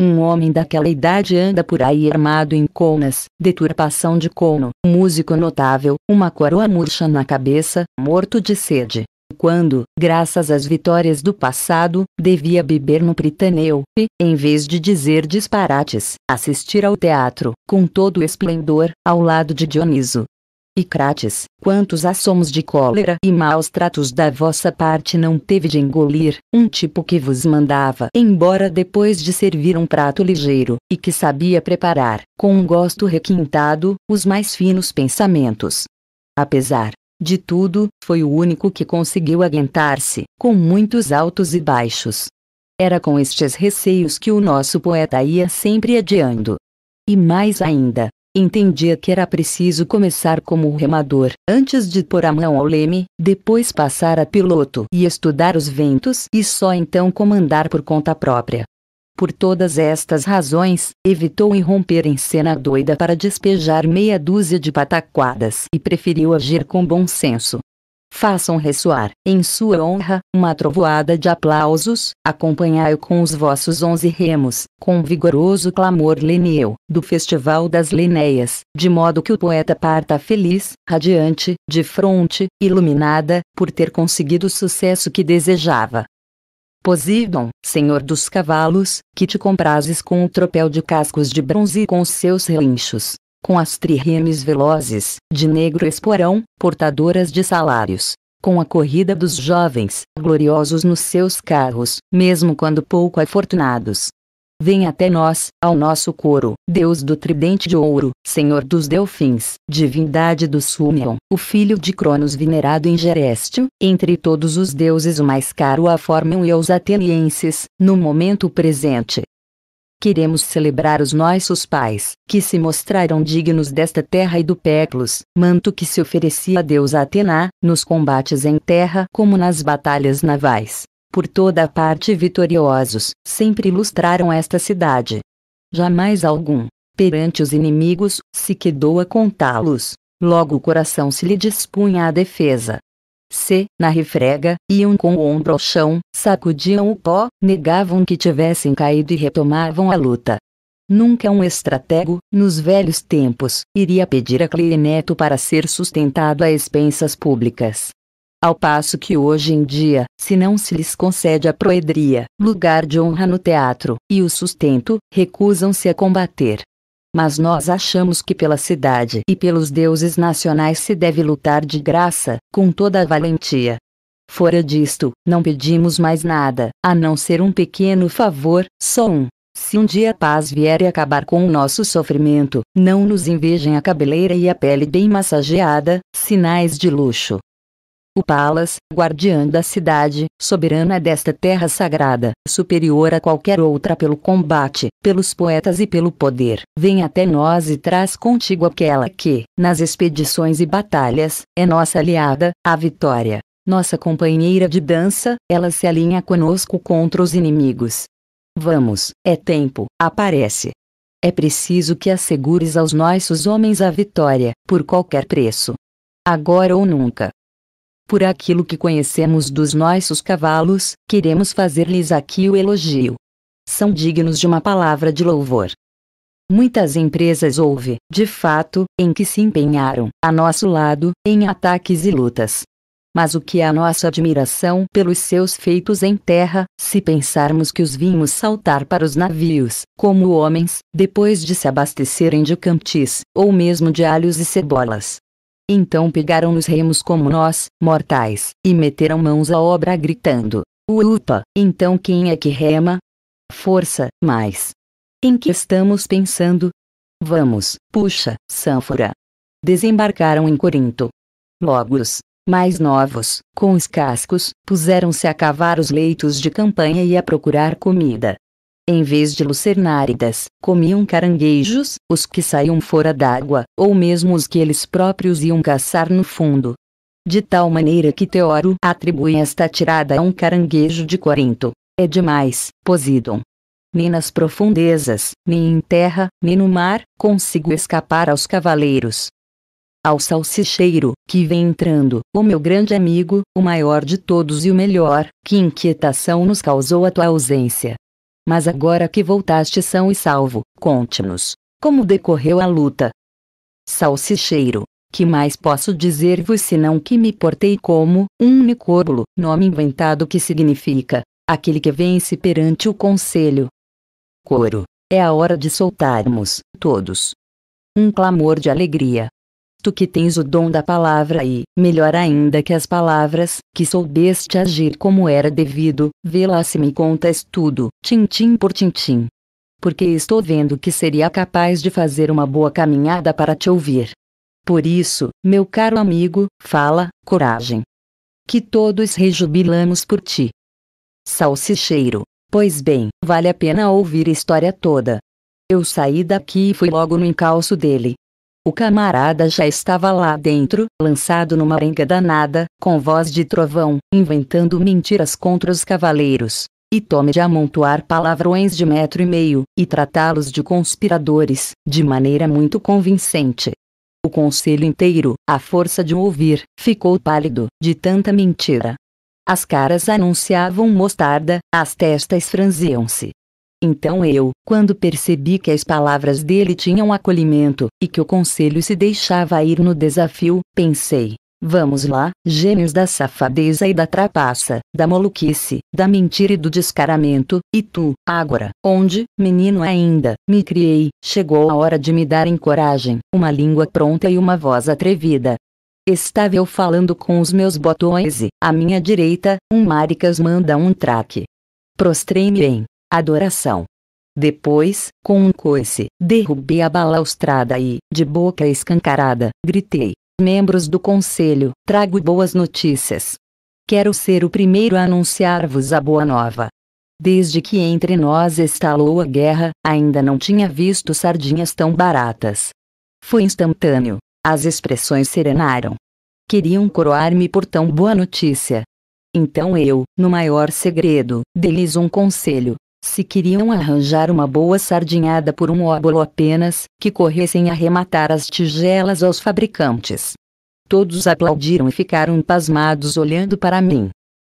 um homem daquela idade anda por aí armado em conas, deturpação de cono, músico notável, uma coroa murcha na cabeça, morto de sede. Quando, graças às vitórias do passado, devia beber no Pritaneu, e, em vez de dizer disparates, assistir ao teatro, com todo o esplendor, ao lado de Dioniso, e Crates, quantos assomos de cólera e maus tratos da vossa parte não teve de engolir, um tipo que vos mandava embora depois de servir um prato ligeiro, e que sabia preparar, com um gosto requintado, os mais finos pensamentos. Apesar de tudo, foi o único que conseguiu aguentar-se, com muitos altos e baixos. Era com estes receios que o nosso poeta ia sempre adiando. E mais ainda, Entendia que era preciso começar como remador, antes de pôr a mão ao leme, depois passar a piloto e estudar os ventos e só então comandar por conta própria. Por todas estas razões, evitou irromper em cena doida para despejar meia dúzia de pataquadas e preferiu agir com bom senso façam ressoar, em sua honra, uma trovoada de aplausos, acompanhai-o com os vossos onze remos, com vigoroso clamor leneu, do Festival das Linéias, de modo que o poeta parta feliz, radiante, de fronte, iluminada, por ter conseguido o sucesso que desejava. Posidon, senhor dos cavalos, que te comprases com o tropel de cascos de bronze e com os seus relinchos, com as triremes velozes, de negro esporão, portadoras de salários. Com a corrida dos jovens, gloriosos nos seus carros, mesmo quando pouco afortunados. Vem até nós, ao nosso coro, Deus do tridente de ouro, Senhor dos delfins, divindade do Súmion, o filho de Cronos venerado em Gerestio, entre todos os deuses o mais caro a Formion e aos atenienses, no momento presente, Queremos celebrar os nossos pais, que se mostraram dignos desta terra e do Peclos, manto que se oferecia a Deus a Atena, nos combates em terra como nas batalhas navais. Por toda a parte vitoriosos, sempre ilustraram esta cidade. Jamais algum, perante os inimigos, se quedou a contá-los. Logo o coração se lhe dispunha à defesa, C, na refrega, iam com o ombro ao chão, sacudiam o pó, negavam que tivessem caído e retomavam a luta. Nunca um estratego, nos velhos tempos, iria pedir a Cleineto para ser sustentado a expensas públicas. Ao passo que hoje em dia, se não se lhes concede a proedria, lugar de honra no teatro, e o sustento, recusam-se a combater mas nós achamos que pela cidade e pelos deuses nacionais se deve lutar de graça, com toda a valentia. Fora disto, não pedimos mais nada, a não ser um pequeno favor, só um. Se um dia a paz vier e acabar com o nosso sofrimento, não nos invejem a cabeleira e a pele bem massageada, sinais de luxo. O Palas, guardiã da cidade, soberana desta terra sagrada, superior a qualquer outra pelo combate, pelos poetas e pelo poder, vem até nós e traz contigo aquela que, nas expedições e batalhas, é nossa aliada, a vitória. Nossa companheira de dança, ela se alinha conosco contra os inimigos. Vamos, é tempo, aparece. É preciso que assegures aos nossos homens a vitória, por qualquer preço. Agora ou nunca por aquilo que conhecemos dos nossos cavalos, queremos fazer-lhes aqui o elogio. São dignos de uma palavra de louvor. Muitas empresas houve, de fato, em que se empenharam, a nosso lado, em ataques e lutas. Mas o que é a nossa admiração pelos seus feitos em terra, se pensarmos que os vimos saltar para os navios, como homens, depois de se abastecerem de cantis, ou mesmo de alhos e cebolas, então pegaram nos remos como nós, mortais, e meteram mãos à obra gritando: Upa! Então quem é que rema? Força, mais! Em que estamos pensando? Vamos, puxa, sâmfora! Desembarcaram em Corinto. Logos, mais novos, com os cascos, puseram-se a cavar os leitos de campanha e a procurar comida. Em vez de lucernáridas, comiam caranguejos, os que saíam fora d'água, ou mesmo os que eles próprios iam caçar no fundo. De tal maneira que Teoro atribui esta tirada a um caranguejo de Corinto. É demais, Posidon nem nas profundezas, nem em terra, nem no mar, consigo escapar aos cavaleiros. Ao salsicheiro, que vem entrando, o meu grande amigo, o maior de todos e o melhor, que inquietação nos causou a tua ausência. Mas agora que voltaste são e salvo, conte-nos como decorreu a luta. Salsicheiro, que mais posso dizer-vos senão que me portei como um unicórbulo, nome inventado que significa aquele que vence perante o conselho. Coro, é a hora de soltarmos, todos. Um clamor de alegria, Tu que tens o dom da palavra e, melhor ainda que as palavras, que soubeste agir como era devido, vê-la se me contas tudo, tintim por tintim. Porque estou vendo que seria capaz de fazer uma boa caminhada para te ouvir. Por isso, meu caro amigo, fala, coragem. Que todos rejubilamos por ti. Salsicheiro. Pois bem, vale a pena ouvir a história toda. Eu saí daqui e fui logo no encalço dele, o camarada já estava lá dentro, lançado numa arenga danada, com voz de trovão, inventando mentiras contra os cavaleiros. E tome de amontoar palavrões de metro e meio, e tratá-los de conspiradores, de maneira muito convincente. O conselho inteiro, à força de ouvir, ficou pálido, de tanta mentira. As caras anunciavam mostarda, as testas franziam-se, então eu, quando percebi que as palavras dele tinham acolhimento, e que o conselho se deixava ir no desafio, pensei: Vamos lá, gêmeos da safadeza e da trapaça, da maluquice, da mentira e do descaramento, e tu, agora, onde, menino ainda, me criei, chegou a hora de me darem coragem, uma língua pronta e uma voz atrevida. Estava eu falando com os meus botões e, à minha direita, um maricas manda um traque. Prostrei-me em adoração. Depois, com um coice, derrubei a balaustrada e, de boca escancarada, gritei: Membros do conselho, trago boas notícias. Quero ser o primeiro a anunciar-vos a boa nova. Desde que entre nós estalou a guerra, ainda não tinha visto sardinhas tão baratas. Foi instantâneo. As expressões serenaram. Queriam coroar-me por tão boa notícia. Então eu, no maior segredo, dei-lhes um conselho, se queriam arranjar uma boa sardinhada por um óbolo apenas, que corressem a arrematar as tigelas aos fabricantes. Todos aplaudiram e ficaram pasmados olhando para mim.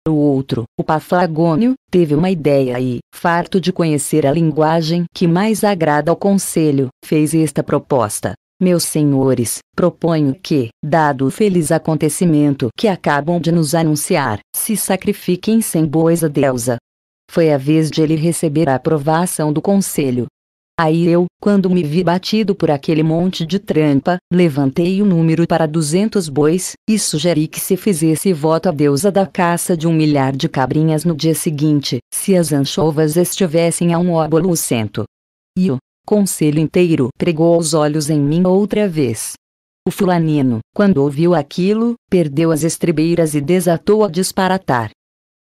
O outro, o Paflagônio, teve uma ideia e, farto de conhecer a linguagem que mais agrada ao conselho, fez esta proposta. Meus senhores, proponho que, dado o feliz acontecimento que acabam de nos anunciar, se sacrifiquem sem bois a deusa, foi a vez de ele receber a aprovação do conselho. Aí eu, quando me vi batido por aquele monte de trampa, levantei o número para 200 bois, e sugeri que se fizesse voto à deusa da caça de um milhar de cabrinhas no dia seguinte, se as anchovas estivessem a um óbolo cento. E o conselho inteiro pregou os olhos em mim outra vez. O fulanino, quando ouviu aquilo, perdeu as estrebeiras e desatou a disparatar.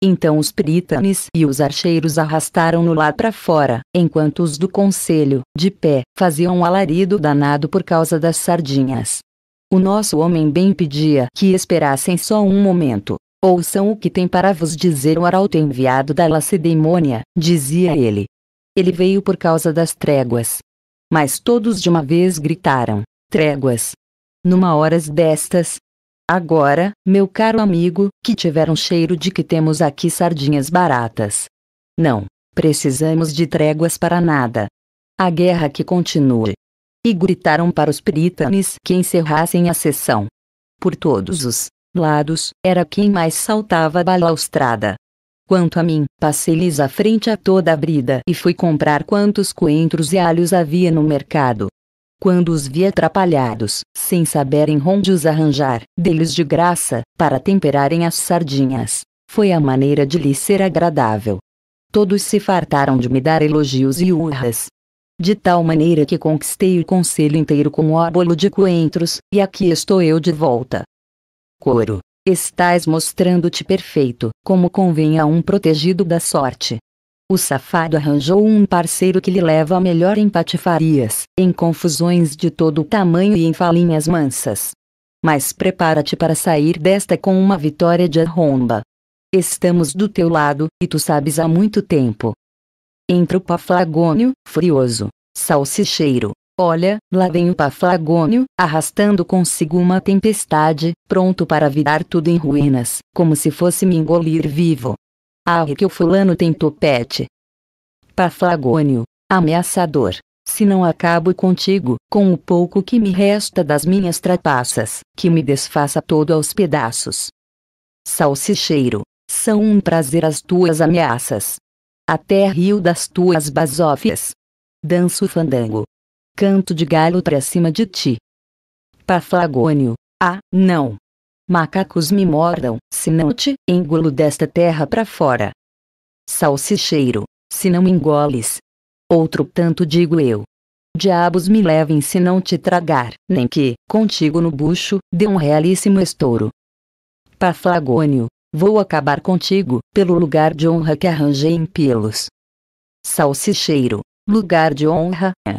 Então os puritanes e os archeiros arrastaram-no lá para fora, enquanto os do conselho, de pé, faziam um alarido danado por causa das sardinhas. O nosso homem bem pedia que esperassem só um momento. Ouçam o que tem para vos dizer o arauto enviado da Lacedemônia, dizia ele. Ele veio por causa das tréguas. Mas todos de uma vez gritaram: Tréguas! Numa horas destas, Agora, meu caro amigo, que tiver um cheiro de que temos aqui sardinhas baratas. Não, precisamos de tréguas para nada. A guerra que continue. E gritaram para os puritanes que encerrassem a sessão. Por todos os lados, era quem mais saltava a balaustrada. Quanto a mim, passei-lhes à frente a toda a brida e fui comprar quantos coentros e alhos havia no mercado quando os vi atrapalhados, sem saberem onde os arranjar, deles de graça, para temperarem as sardinhas. Foi a maneira de lhes ser agradável. Todos se fartaram de me dar elogios e urras. De tal maneira que conquistei o conselho inteiro com o óbolo de coentros, e aqui estou eu de volta. Coro. Estás mostrando-te perfeito, como convém a um protegido da sorte, o safado arranjou um parceiro que lhe leva melhor em patifarias, em confusões de todo tamanho e em falinhas mansas. Mas prepara-te para sair desta com uma vitória de arromba. Estamos do teu lado, e tu sabes há muito tempo. Entra o Paflagônio, furioso. Salsicheiro. Olha, lá vem o Paflagônio, arrastando consigo uma tempestade, pronto para virar tudo em ruínas, como se fosse me engolir vivo. Ah, que o fulano tem topete. Paflagônio, ameaçador. Se não acabo contigo, com o pouco que me resta das minhas trapaças, que me desfaça todo aos pedaços. Salsicheiro, são um prazer as tuas ameaças. Até rio das tuas basófias. Danço fandango. Canto de galo pra cima de ti. Paflagônio, ah, não. Macacos me mordam, se não te engulo desta terra para fora. Salsicheiro, se não engoles. Outro tanto digo eu. Diabos me levem se não te tragar, nem que, contigo no bucho, dê um realíssimo estouro. Paflagônio, vou acabar contigo, pelo lugar de honra que arranjei em pelos. Salsicheiro, lugar de honra, é.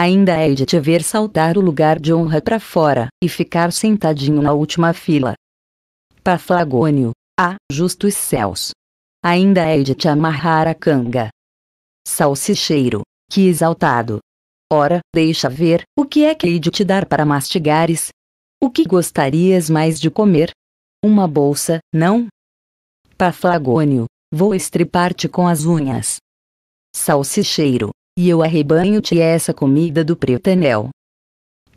Ainda é de te ver saltar o lugar de honra para fora e ficar sentadinho na última fila. Paflagônio. Ah, justos céus. Ainda é de te amarrar a canga. Salsicheiro. Que exaltado. Ora, deixa ver, o que é que hei de te dar para mastigares? O que gostarias mais de comer? Uma bolsa, não? Paflagônio, vou estripar-te com as unhas. Salsicheiro, e eu arrebanho-te essa comida do pretanel.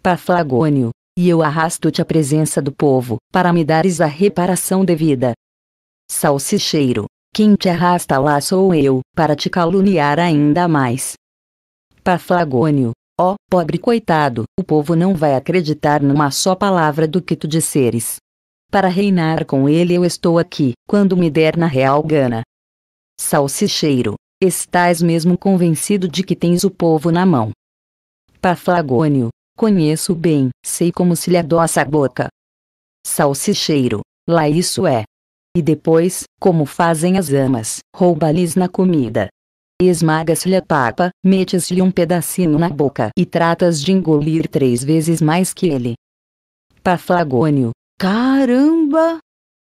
Paflagônio, e eu arrasto-te à presença do povo, para me dares a reparação devida. Salsicheiro, quem te arrasta lá sou eu, para te caluniar ainda mais. Paflagônio, ó, oh, pobre coitado, o povo não vai acreditar numa só palavra do que tu disseres. Para reinar com ele eu estou aqui, quando me der na real gana. Salsicheiro, Estás mesmo convencido de que tens o povo na mão. Paflagônio, conheço bem, sei como se lhe adoça a boca. Salsicheiro, lá isso é. E depois, como fazem as amas, rouba-lhes na comida. Esmagas-lhe a papa, metes-lhe um pedacinho na boca e tratas de engolir três vezes mais que ele. Paflagônio, caramba!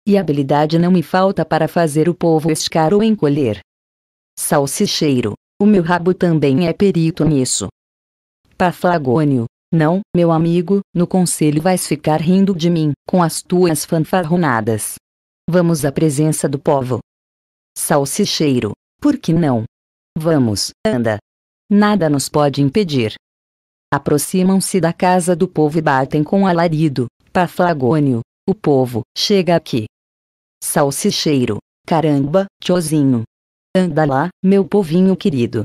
E habilidade não me falta para fazer o povo esticar ou encolher. Salsicheiro, o meu rabo também é perito nisso. Paflagônio, não, meu amigo, no conselho vais ficar rindo de mim, com as tuas fanfarronadas. Vamos à presença do povo. Salsicheiro, por que não? Vamos, anda. Nada nos pode impedir. Aproximam-se da casa do povo e batem com alarido. Paflagônio, o povo, chega aqui. Salsicheiro, caramba, tiozinho, Anda lá, meu povinho querido.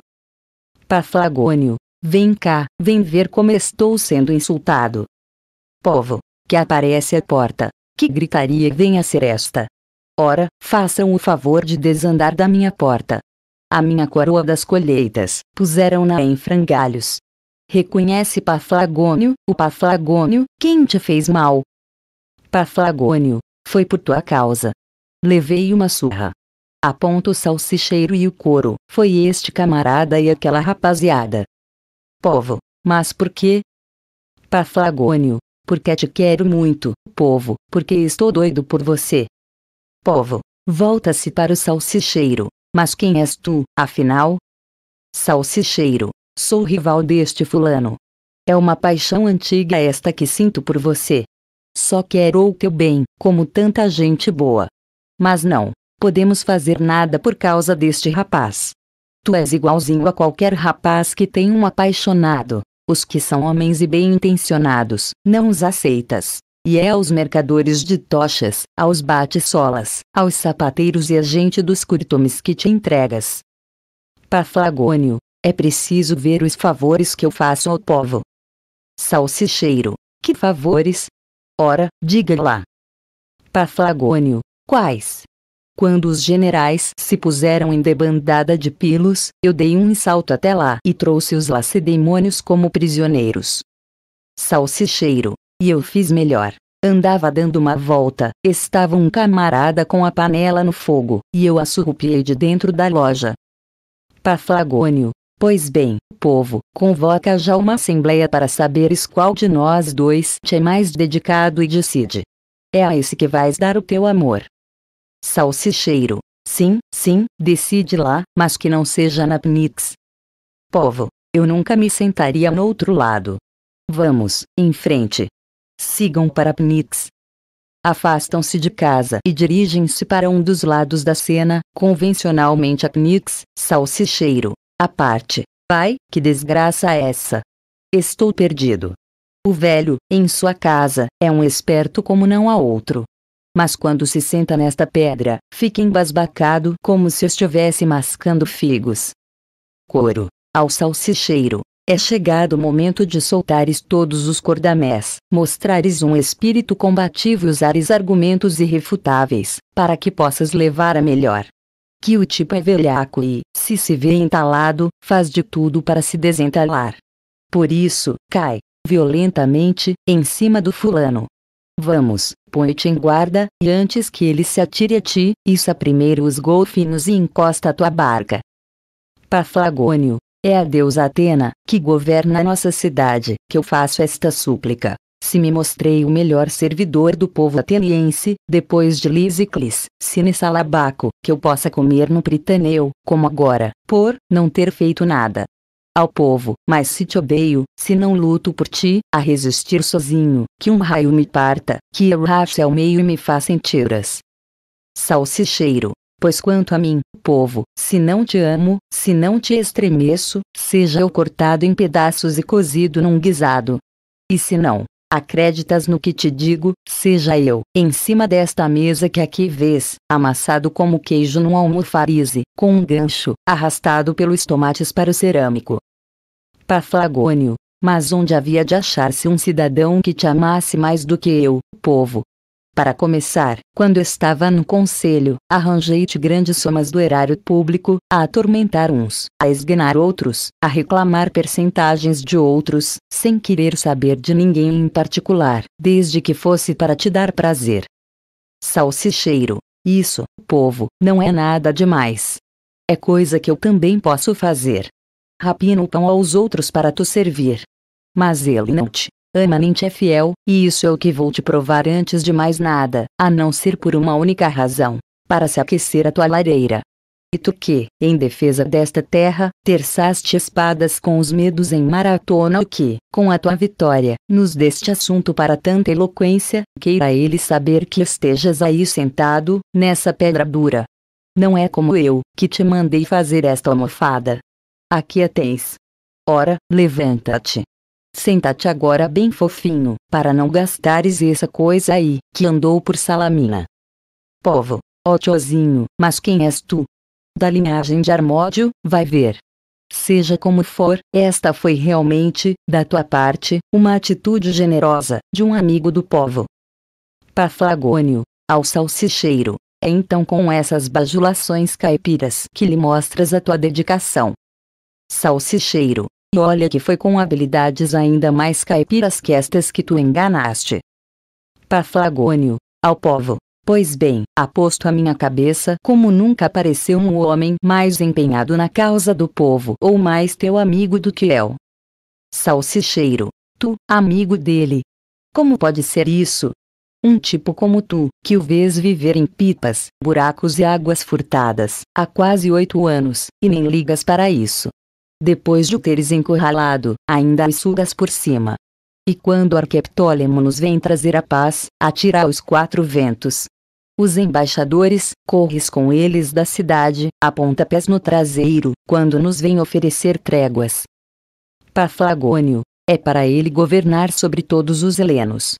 Paflagônio, vem cá, vem ver como estou sendo insultado. Povo, que aparece à porta, que gritaria venha ser esta. Ora, façam o favor de desandar da minha porta. A minha coroa das colheitas, puseram-na em frangalhos. Reconhece Paflagônio, o Paflagônio, quem te fez mal? Paflagônio, foi por tua causa. Levei uma surra. Aponta o salsicheiro e o couro. Foi este camarada e aquela rapaziada. Povo, mas por quê? Paflagônio, porque te quero muito, povo, porque estou doido por você. Povo, volta-se para o salsicheiro. Mas quem és tu, afinal? Salsicheiro, sou rival deste fulano. É uma paixão antiga esta que sinto por você. Só quero o teu bem, como tanta gente boa. Mas não, podemos fazer nada por causa deste rapaz. Tu és igualzinho a qualquer rapaz que tem um apaixonado. Os que são homens e bem intencionados, não os aceitas. E é aos mercadores de tochas, aos bate-solas, aos sapateiros e a gente dos curtumes que te entregas. Paflagônio, é preciso ver os favores que eu faço ao povo. Salsicheiro, que favores? Ora, diga lá. Paflagônio, quais? Quando os generais se puseram em debandada de Pilos, eu dei um salto até lá e trouxe os lacedemônios como prisioneiros. Salsicheiro. E eu fiz melhor. Andava dando uma volta, estava um camarada com a panela no fogo, e eu a surrupiei de dentro da loja. Paflagônio. Pois bem, povo, convoca já uma assembleia para saberes qual de nós dois te é mais dedicado e decide. É a esse que vais dar o teu amor. Salsicheiro. Sim, sim, decide lá, mas que não seja na Pnix. Povo, eu nunca me sentaria no outro lado. Vamos, em frente. Sigam para Pnix. Afastam-se de casa e dirigem-se para um dos lados da cena, convencionalmente a Pnix, salsicheiro. A parte. Pai, que desgraça é essa? Estou perdido. O velho, em sua casa, é um esperto como não há outro. Mas quando se senta nesta pedra, fica embasbacado como se estivesse mascando figos. Coro. Ao salsicheiro. É chegado o momento de soltares todos os cordamés, mostrares um espírito combativo e usares argumentos irrefutáveis, para que possas levar a melhor. Que o tipo é velhaco e, se se vê entalado, faz de tudo para se desentalar. Por isso, cai, violentamente, em cima do fulano, Vamos, põe-te em guarda, e antes que ele se atire a ti, a é primeiro os golfinhos e encosta a tua barca. Paflagônio, é a deusa Atena, que governa a nossa cidade, que eu faço esta súplica. Se me mostrei o melhor servidor do povo ateniense, depois de Lisicles, Cine Salabaco, que eu possa comer no Pritaneu, como agora, por não ter feito nada, ao povo. Mas se te odeio, se não luto por ti, a resistir sozinho, que um raio me parta, que eu rache ao meio e me faça em tiras. Salsicheiro. Pois quanto a mim, povo, se não te amo, se não te estremeço, seja eu cortado em pedaços e cozido num guisado. E se não Acreditas no que te digo, seja eu, em cima desta mesa que aqui vês, amassado como queijo num almofarize, com um gancho, arrastado pelos tomates para o cerâmico. Paflagônio. Mas onde havia de achar-se um cidadão que te amasse mais do que eu, povo, para começar, quando estava no conselho, arranjei-te grandes somas do erário público, a atormentar uns, a esganar outros, a reclamar percentagens de outros, sem querer saber de ninguém em particular, desde que fosse para te dar prazer. Salsicheiro. Isso, povo, não é nada demais. É coisa que eu também posso fazer. Rapina o pão aos outros para tu servir. Mas ele não te Amanente é fiel, e isso é o que vou te provar antes de mais nada, a não ser por uma única razão: para se aquecer a tua lareira. E tu que, em defesa desta terra, terçaste espadas com os medos em maratona o que, com a tua vitória, nos deste assunto para tanta eloquência, queira ele saber que estejas aí sentado, nessa pedra dura. Não é como eu, que te mandei fazer esta almofada. Aqui a tens. Ora, levanta-te. Senta-te agora bem fofinho, para não gastares essa coisa aí, que andou por Salamina. Povo, ó tiozinho, mas quem és tu? Da linhagem de Armódio, vai ver. Seja como for, esta foi realmente, da tua parte, uma atitude generosa, de um amigo do povo. Paflagônio, ao salsicheiro, é então com essas bajulações caipiras que lhe mostras a tua dedicação. Salsicheiro, e olha que foi com habilidades ainda mais caipiras que estas que tu enganaste. Paflagônio, ao povo. Pois bem, aposto a minha cabeça como nunca apareceu um homem mais empenhado na causa do povo ou mais teu amigo do que eu. Salsicheiro, tu, amigo dele. Como pode ser isso? Um tipo como tu, que o vês viver em pipas, buracos e águas furtadas, há quase oito anos, e nem ligas para isso depois de o teres encurralado, ainda as sugas por cima. E quando Arqueptólemo nos vem trazer a paz, atira aos quatro ventos. Os embaixadores, corres com eles da cidade, aponta pés no traseiro, quando nos vem oferecer tréguas. Paflagônio, é para ele governar sobre todos os helenos.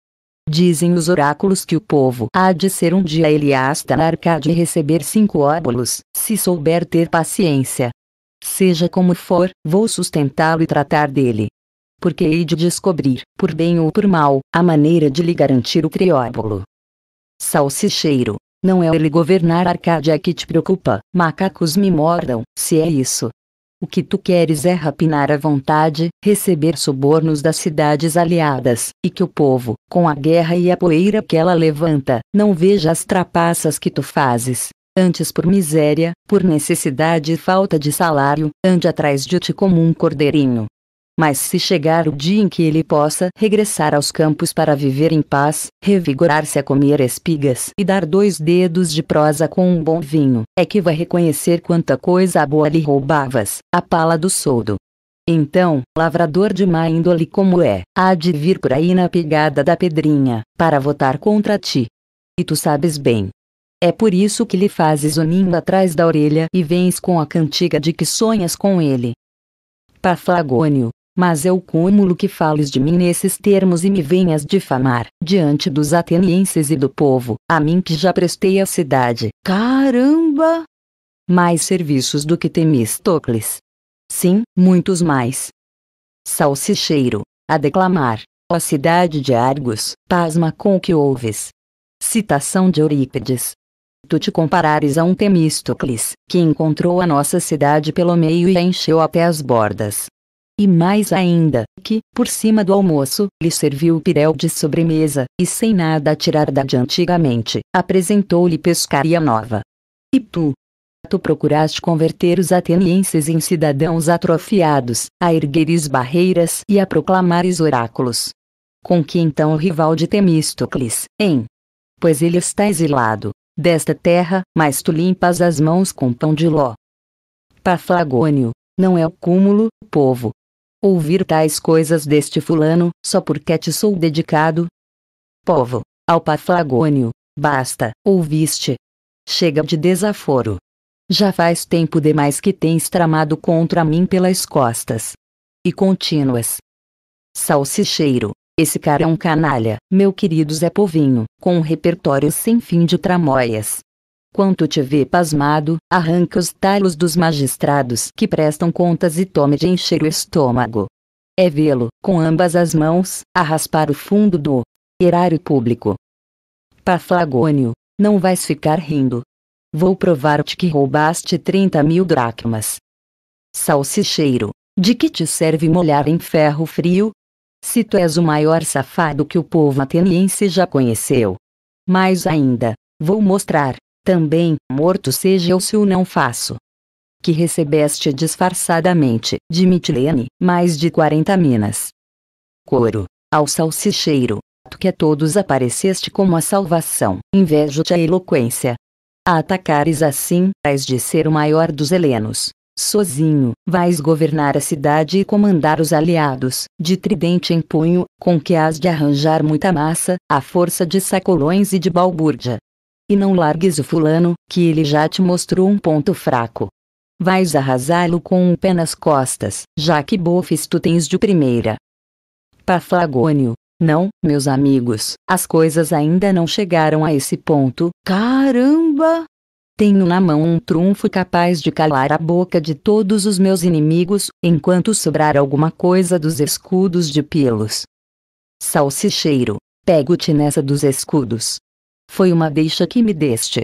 Dizem os oráculos que o povo há de ser um dia Eliasta na Arcádia e receber cinco óbolos, se souber ter paciência, Seja como for, vou sustentá-lo e tratar dele. Porque hei de descobrir, por bem ou por mal, a maneira de lhe garantir o trióbulo. Salsicheiro. Não é ele governar Arcádia que te preocupa, macacos me mordam, se é isso. O que tu queres é rapinar à vontade, receber subornos das cidades aliadas, e que o povo, com a guerra e a poeira que ela levanta, não veja as trapaças que tu fazes, antes por miséria, por necessidade e falta de salário, ande atrás de ti como um cordeirinho. Mas se chegar o dia em que ele possa regressar aos campos para viver em paz, revigorar-se a comer espigas e dar dois dedos de prosa com um bom vinho, é que vai reconhecer quanta coisa boa lhe roubavas, a pala do soldo. Então, lavrador de má índole como é, há de vir por aí na pegada da pedrinha, para votar contra ti. E tu sabes bem, é por isso que lhe fazes o ninho atrás da orelha e vens com a cantiga de que sonhas com ele. Paflagônio, mas é o cúmulo que fales de mim nesses termos e me venhas difamar, diante dos atenienses e do povo, a mim que já prestei a cidade, caramba! Mais serviços do que Temistocles. Sim, muitos mais. Salsicheiro, a declamar, ó cidade de Argos, pasma com o que ouves. Citação de Eurípides tu te comparares a um Temístocles, que encontrou a nossa cidade pelo meio e a encheu até as bordas. E mais ainda, que, por cima do almoço, lhe serviu o pirel de sobremesa, e sem nada a tirar da de antigamente, apresentou-lhe pescaria nova. E tu? Tu procuraste converter os atenienses em cidadãos atrofiados, a ergueres barreiras e a proclamares oráculos. Com que então o rival de Temístocles, em? Pois ele está exilado, desta terra, mas tu limpas as mãos com pão de ló. Paflagônio, não é o cúmulo, povo. Ouvir tais coisas deste fulano, só porque te sou dedicado? Povo, ao Paflagônio, basta, ouviste. Chega de desaforo. Já faz tempo demais que tens tramado contra mim pelas costas. E contínuas. Salsicheiro, esse cara é um canalha, meu querido Zé Povinho, com um repertório sem fim de tramóias. Quanto te vê pasmado, arranca os talos dos magistrados que prestam contas e tome de encher o estômago. É vê-lo, com ambas as mãos, a raspar o fundo do erário público. Paflagônio, não vais ficar rindo. Vou provar-te que roubaste 30 mil dracmas. Salsicheiro, de que te serve molhar em ferro frio, se tu és o maior safado que o povo ateniense já conheceu. Mais ainda, vou mostrar, também, morto seja eu se o não faço. Que recebeste disfarçadamente, de Mitilene, mais de 40 minas. Coro, ao salsicheiro, tu que a todos apareceste como a salvação, invejo-te a eloquência. A atacares assim, és de ser o maior dos helenos, Sozinho, vais governar a cidade e comandar os aliados, de tridente em punho, com que has de arranjar muita massa, à força de sacolões e de balbúrdia. E não largues o fulano, que ele já te mostrou um ponto fraco. Vais arrasá-lo com um pé nas costas, já que bofes tu tens de primeira. Paflagônio. Não, meus amigos, as coisas ainda não chegaram a esse ponto. Caramba! Tenho na mão um trunfo capaz de calar a boca de todos os meus inimigos, enquanto sobrar alguma coisa dos escudos de pelos. Salsicheiro, pego-te nessa dos escudos. Foi uma deixa que me deste.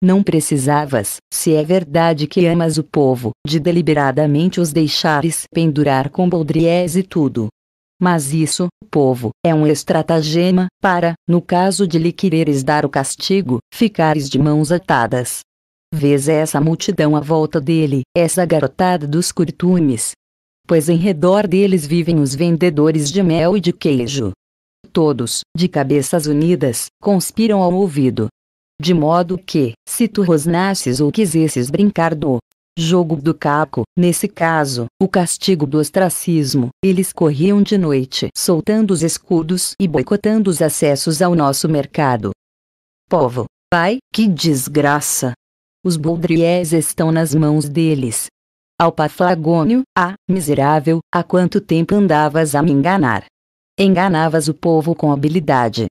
Não precisavas, se é verdade que amas o povo, de deliberadamente os deixares pendurar com boldriés e tudo. Mas isso, povo, é um estratagema, para, no caso de lhe quereres dar o castigo, ficares de mãos atadas. Vês essa multidão à volta dele, essa garotada dos curtumes. Pois em redor deles vivem os vendedores de mel e de queijo. Todos, de cabeças unidas, conspiram ao ouvido. De modo que, se tu rosnasses ou quisesses brincar do jogo do caco, nesse caso, o castigo do ostracismo, eles corriam de noite, soltando os escudos e boicotando os acessos ao nosso mercado. Povo, pai, que desgraça! os Boudriés estão nas mãos deles. Alpaflagônio, ah, miserável, há quanto tempo andavas a me enganar? Enganavas o povo com habilidade.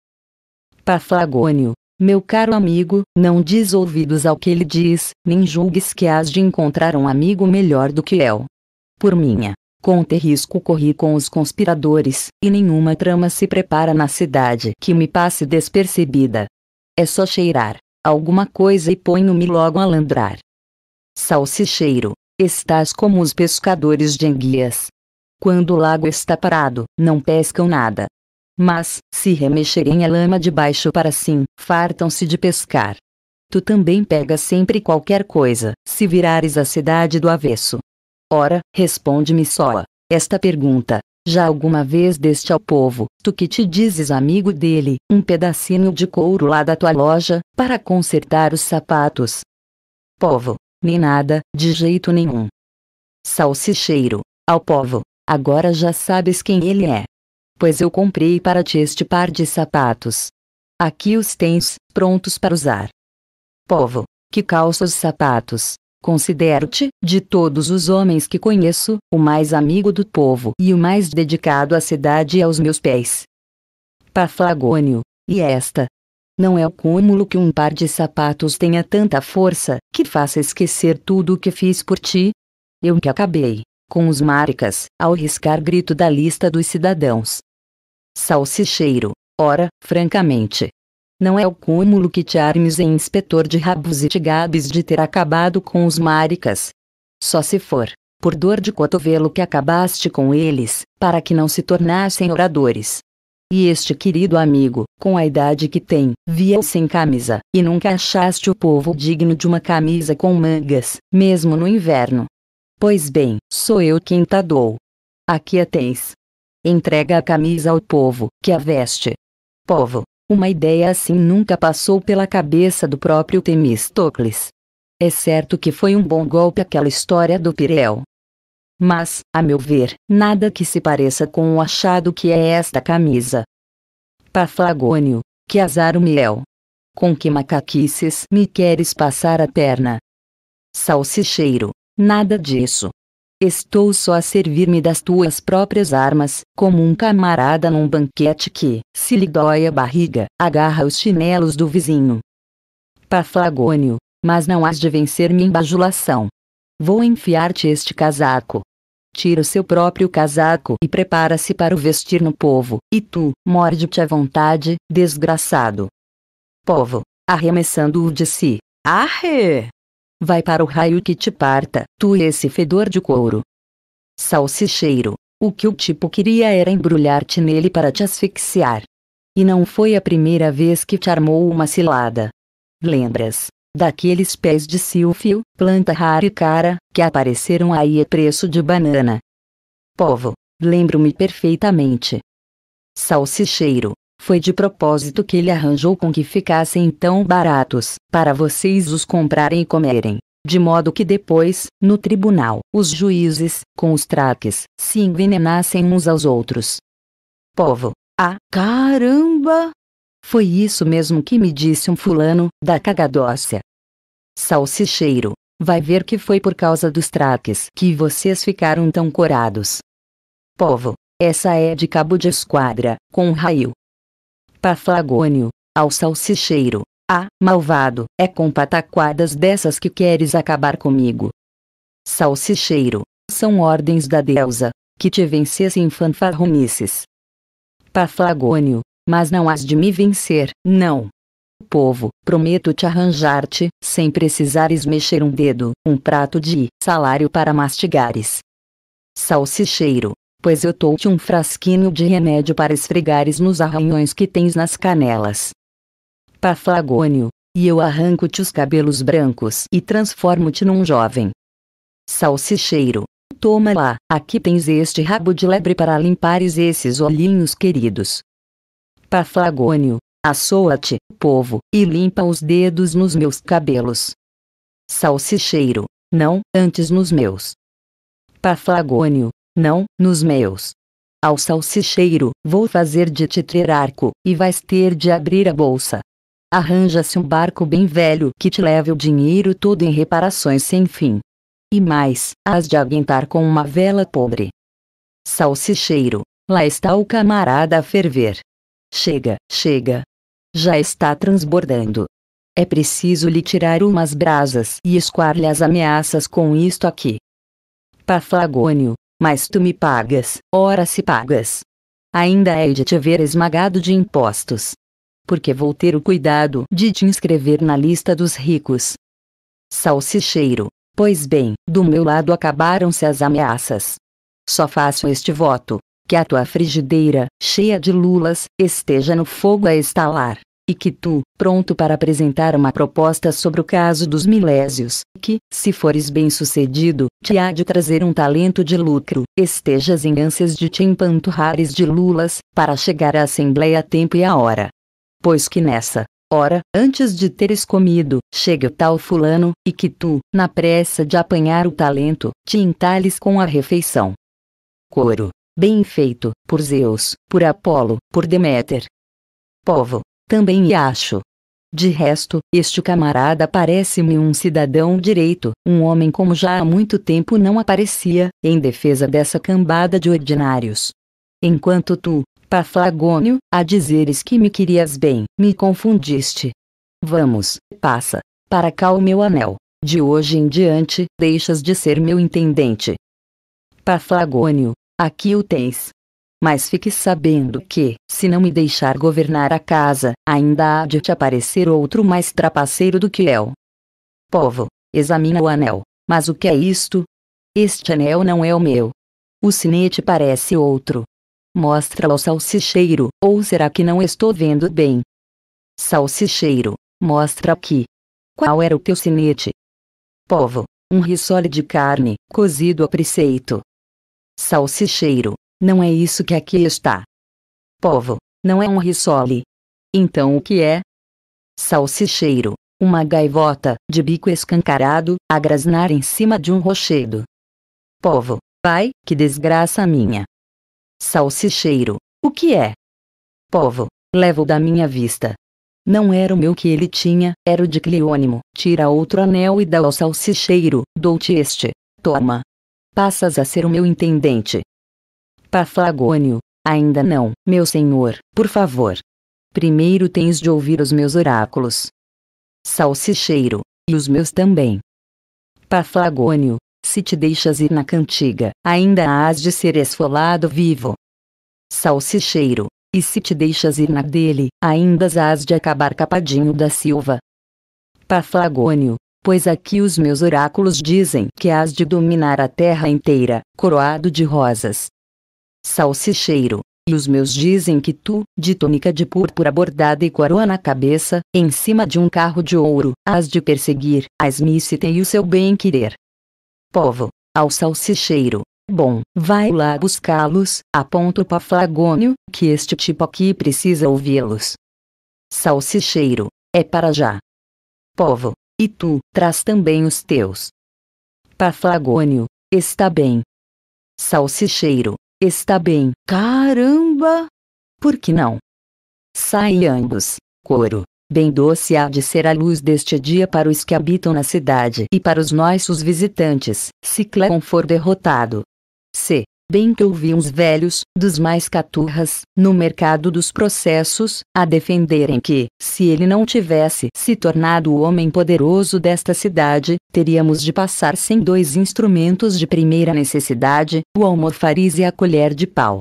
Paflagônio, meu caro amigo, não diz ouvidos ao que ele diz, nem julgues que has de encontrar um amigo melhor do que eu. Por minha conta e risco corri com os conspiradores, e nenhuma trama se prepara na cidade que me passe despercebida. É só cheirar alguma coisa e ponho-me logo a landrar. Salsicheiro, estás como os pescadores de enguias. Quando o lago está parado, não pescam nada. Mas, se remexerem a lama de baixo para sim, fartam-se de pescar. Tu também pegas sempre qualquer coisa, se virares a cidade do avesso. Ora, responde-me só esta pergunta: já alguma vez deste ao povo, tu que te dizes amigo dele, um pedacinho de couro lá da tua loja, para consertar os sapatos? Povo, nem nada, de jeito nenhum. Salsicheiro, ao povo, agora já sabes quem ele é. Pois eu comprei para ti este par de sapatos. Aqui os tens, prontos para usar. Povo, que calça os sapatos. Considero-te, de todos os homens que conheço, o mais amigo do povo e o mais dedicado à cidade e aos meus pés. Paflagônio. E esta? Não é o cúmulo que um par de sapatos tenha tanta força, que faça esquecer tudo o que fiz por ti? Eu que acabei, com os maricas, ao riscar grito da lista dos cidadãos. Salsicheiro. Ora, francamente, não é o cúmulo que te armes em é inspetor de rabos e tigabes de ter acabado com os maricas. Só se for, por dor de cotovelo que acabaste com eles, para que não se tornassem oradores. E este querido amigo, com a idade que tem, via-o sem camisa, e nunca achaste o povo digno de uma camisa com mangas, mesmo no inverno. Pois bem, sou eu quem ta dou. Aqui a tens. Entrega a camisa ao povo, que a veste. Povo, uma ideia assim nunca passou pela cabeça do próprio Temistocles. É certo que foi um bom golpe aquela história do Pireu. Mas, a meu ver, nada que se pareça com o achado que é esta camisa. Paflagônio, que azar o miel. Com que macaquices me queres passar a perna? Salsicheiro, nada disso. Estou só a servir-me das tuas próprias armas, como um camarada num banquete que, se lhe dói a barriga, agarra os chinelos do vizinho. Paflagônio, mas não has de vencer minha bajulação. Vou enfiar-te este casaco. Tira o seu próprio casaco e prepara-se para o vestir no povo, e tu, morde-te à vontade, desgraçado. Povo, arremessando-o de si. Arre! Vai para o raio que te parta, tu e esse fedor de couro. Salsicheiro. O que o tipo queria era embrulhar-te nele para te asfixiar. E não foi a primeira vez que te armou uma cilada. Lembras? Daqueles pés de silfio, planta rara e cara, que apareceram aí a preço de banana. Povo. Lembro-me perfeitamente. Salsicheiro. Foi de propósito que ele arranjou com que ficassem tão baratos, para vocês os comprarem e comerem. De modo que depois, no tribunal, os juízes, com os traques, se envenenassem uns aos outros. Povo. Ah, caramba! Foi isso mesmo que me disse um fulano, da cagadócia. Salsicheiro. Vai ver que foi por causa dos traques que vocês ficaram tão corados. Povo, essa é de cabo de esquadra, com raio, Paflagônio, ao salsicheiro. Ah, malvado, é com pataquadas dessas que queres acabar comigo. Salsicheiro, são ordens da deusa, que te vencesse em fanfarronices. Paflagônio, mas não has de me vencer, não. Povo, prometo-te arranjar-te, sem precisares mexer um dedo, um prato de salário para mastigares. Salsicheiro, pois eu dou-te um frasquinho de remédio para esfregares nos arranhões que tens nas canelas. Paflagônio, e eu arranco-te os cabelos brancos e transformo-te num jovem. Salsicheiro, toma lá, aqui tens este rabo de lebre para limpares esses olhinhos queridos. Paflagônio, assoa-te, povo, e limpa os dedos nos meus cabelos. Salsicheiro, não, antes nos meus. Paflagônio, não, nos meus. Ao salsicheiro, vou fazer de te ter arco, e vais ter de abrir a bolsa. Arranja-se um barco bem velho que te leve o dinheiro todo em reparações sem fim. E mais, as de aguentar com uma vela pobre. Salsicheiro, lá está o camarada a ferver. Chega, chega. Já está transbordando. É preciso lhe tirar umas brasas e escoar-lhe as ameaças com isto aqui. Paflagônio, mas tu me pagas, ora se pagas. Ainda hei de te ver esmagado de impostos. Porque vou ter o cuidado de te inscrever na lista dos ricos. Salsicheiro. Pois bem, do meu lado acabaram-se as ameaças. Só faço este voto: que a tua frigideira, cheia de lulas, esteja no fogo a estalar e que tu, pronto para apresentar uma proposta sobre o caso dos milésios, que, se fores bem-sucedido, te há de trazer um talento de lucro, estejas em ânsias de te empanturrares de lulas, para chegar à Assembleia a tempo e a hora. Pois que nessa, hora, antes de teres comido, chega o tal fulano, e que tu, na pressa de apanhar o talento, te entales com a refeição. Coro. Bem feito, por Zeus, por Apolo, por Deméter. Povo, também acho. De resto, este camarada parece-me um cidadão direito, um homem como já há muito tempo não aparecia, em defesa dessa cambada de ordinários. Enquanto tu, Paflagônio, a dizeres que me querias bem, me confundiste. Vamos, passa, para cá o meu anel. De hoje em diante, deixas de ser meu intendente. Paflagônio, aqui o tens mas fique sabendo que, se não me deixar governar a casa, ainda há de te aparecer outro mais trapaceiro do que eu. Povo, examina o anel. Mas o que é isto? Este anel não é o meu. O sinete parece outro. Mostra ao salsicheiro, ou será que não estou vendo bem? Salsicheiro, mostra aqui. Qual era o teu sinete? Povo, um risole de carne, cozido a preceito. Salsicheiro, não é isso que aqui está. Povo, não é um risole. Então o que é? Salsicheiro, uma gaivota, de bico escancarado, a grasnar em cima de um rochedo. Povo, pai, que desgraça minha. Salsicheiro, o que é? Povo, levo da minha vista. Não era o meu que ele tinha, era o de Cleônimo. Tira outro anel e dá ao salsicheiro, dou-te este. Toma. Passas a ser o meu intendente. Paflagônio, ainda não, meu senhor, por favor. Primeiro tens de ouvir os meus oráculos. Salsicheiro, e os meus também. Paflagônio, se te deixas ir na cantiga, ainda hás de ser esfolado vivo. Salsicheiro, e se te deixas ir na dele, ainda hás de acabar capadinho da silva. Paflagônio, pois aqui os meus oráculos dizem que hás de dominar a terra inteira, coroado de rosas, salsicheiro, e os meus dizem que tu, de túnica de púrpura bordada e coroa na cabeça, em cima de um carro de ouro, has de perseguir, a Smicite e o seu bem-querer. Povo, ao salsicheiro, Bom, vai lá buscá-los, aponta para Flagônio, que este tipo aqui precisa ouvi-los. Salsicheiro, é para já. Povo, e tu, traz também os teus. Para Flagônio, está bem. Salsicheiro, Está bem, caramba! Por que não? ambos. coro. Bem doce há de ser a luz deste dia para os que habitam na cidade e para os nossos visitantes, se Cleon for derrotado. C. Bem que ouvi uns velhos, dos mais caturras, no mercado dos processos, a defenderem que, se ele não tivesse se tornado o homem poderoso desta cidade, teríamos de passar sem dois instrumentos de primeira necessidade, o almofariz e a colher de pau.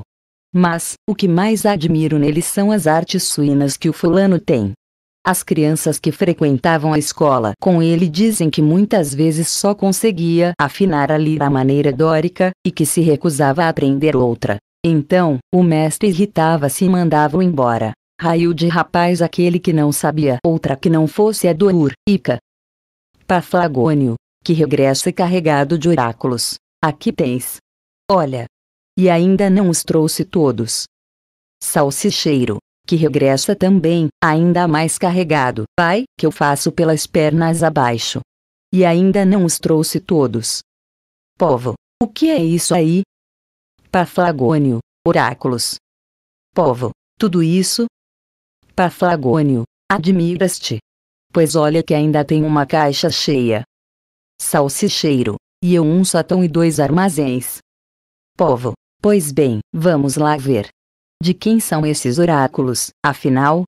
Mas, o que mais admiro nele são as artes suínas que o fulano tem, as crianças que frequentavam a escola com ele dizem que muitas vezes só conseguia afinar a lira à maneira dórica, e que se recusava a aprender outra. Então, o mestre irritava-se e mandava-o embora. Raio de rapaz aquele que não sabia outra que não fosse a do Ica. Paflagônio, que regressa carregado de oráculos. Aqui tens. Olha. E ainda não os trouxe todos. Salsicheiro, que regressa também, ainda mais carregado. Pai, que eu faço pelas pernas abaixo. E ainda não os trouxe todos. Povo, o que é isso aí? Paflagônio, oráculos. Povo, tudo isso? Paflagônio, admiras-te. Pois olha que ainda tem uma caixa cheia. Salsicheiro, e eu um sótão e dois armazéns. Povo, pois bem, vamos lá ver. De quem são esses oráculos, afinal?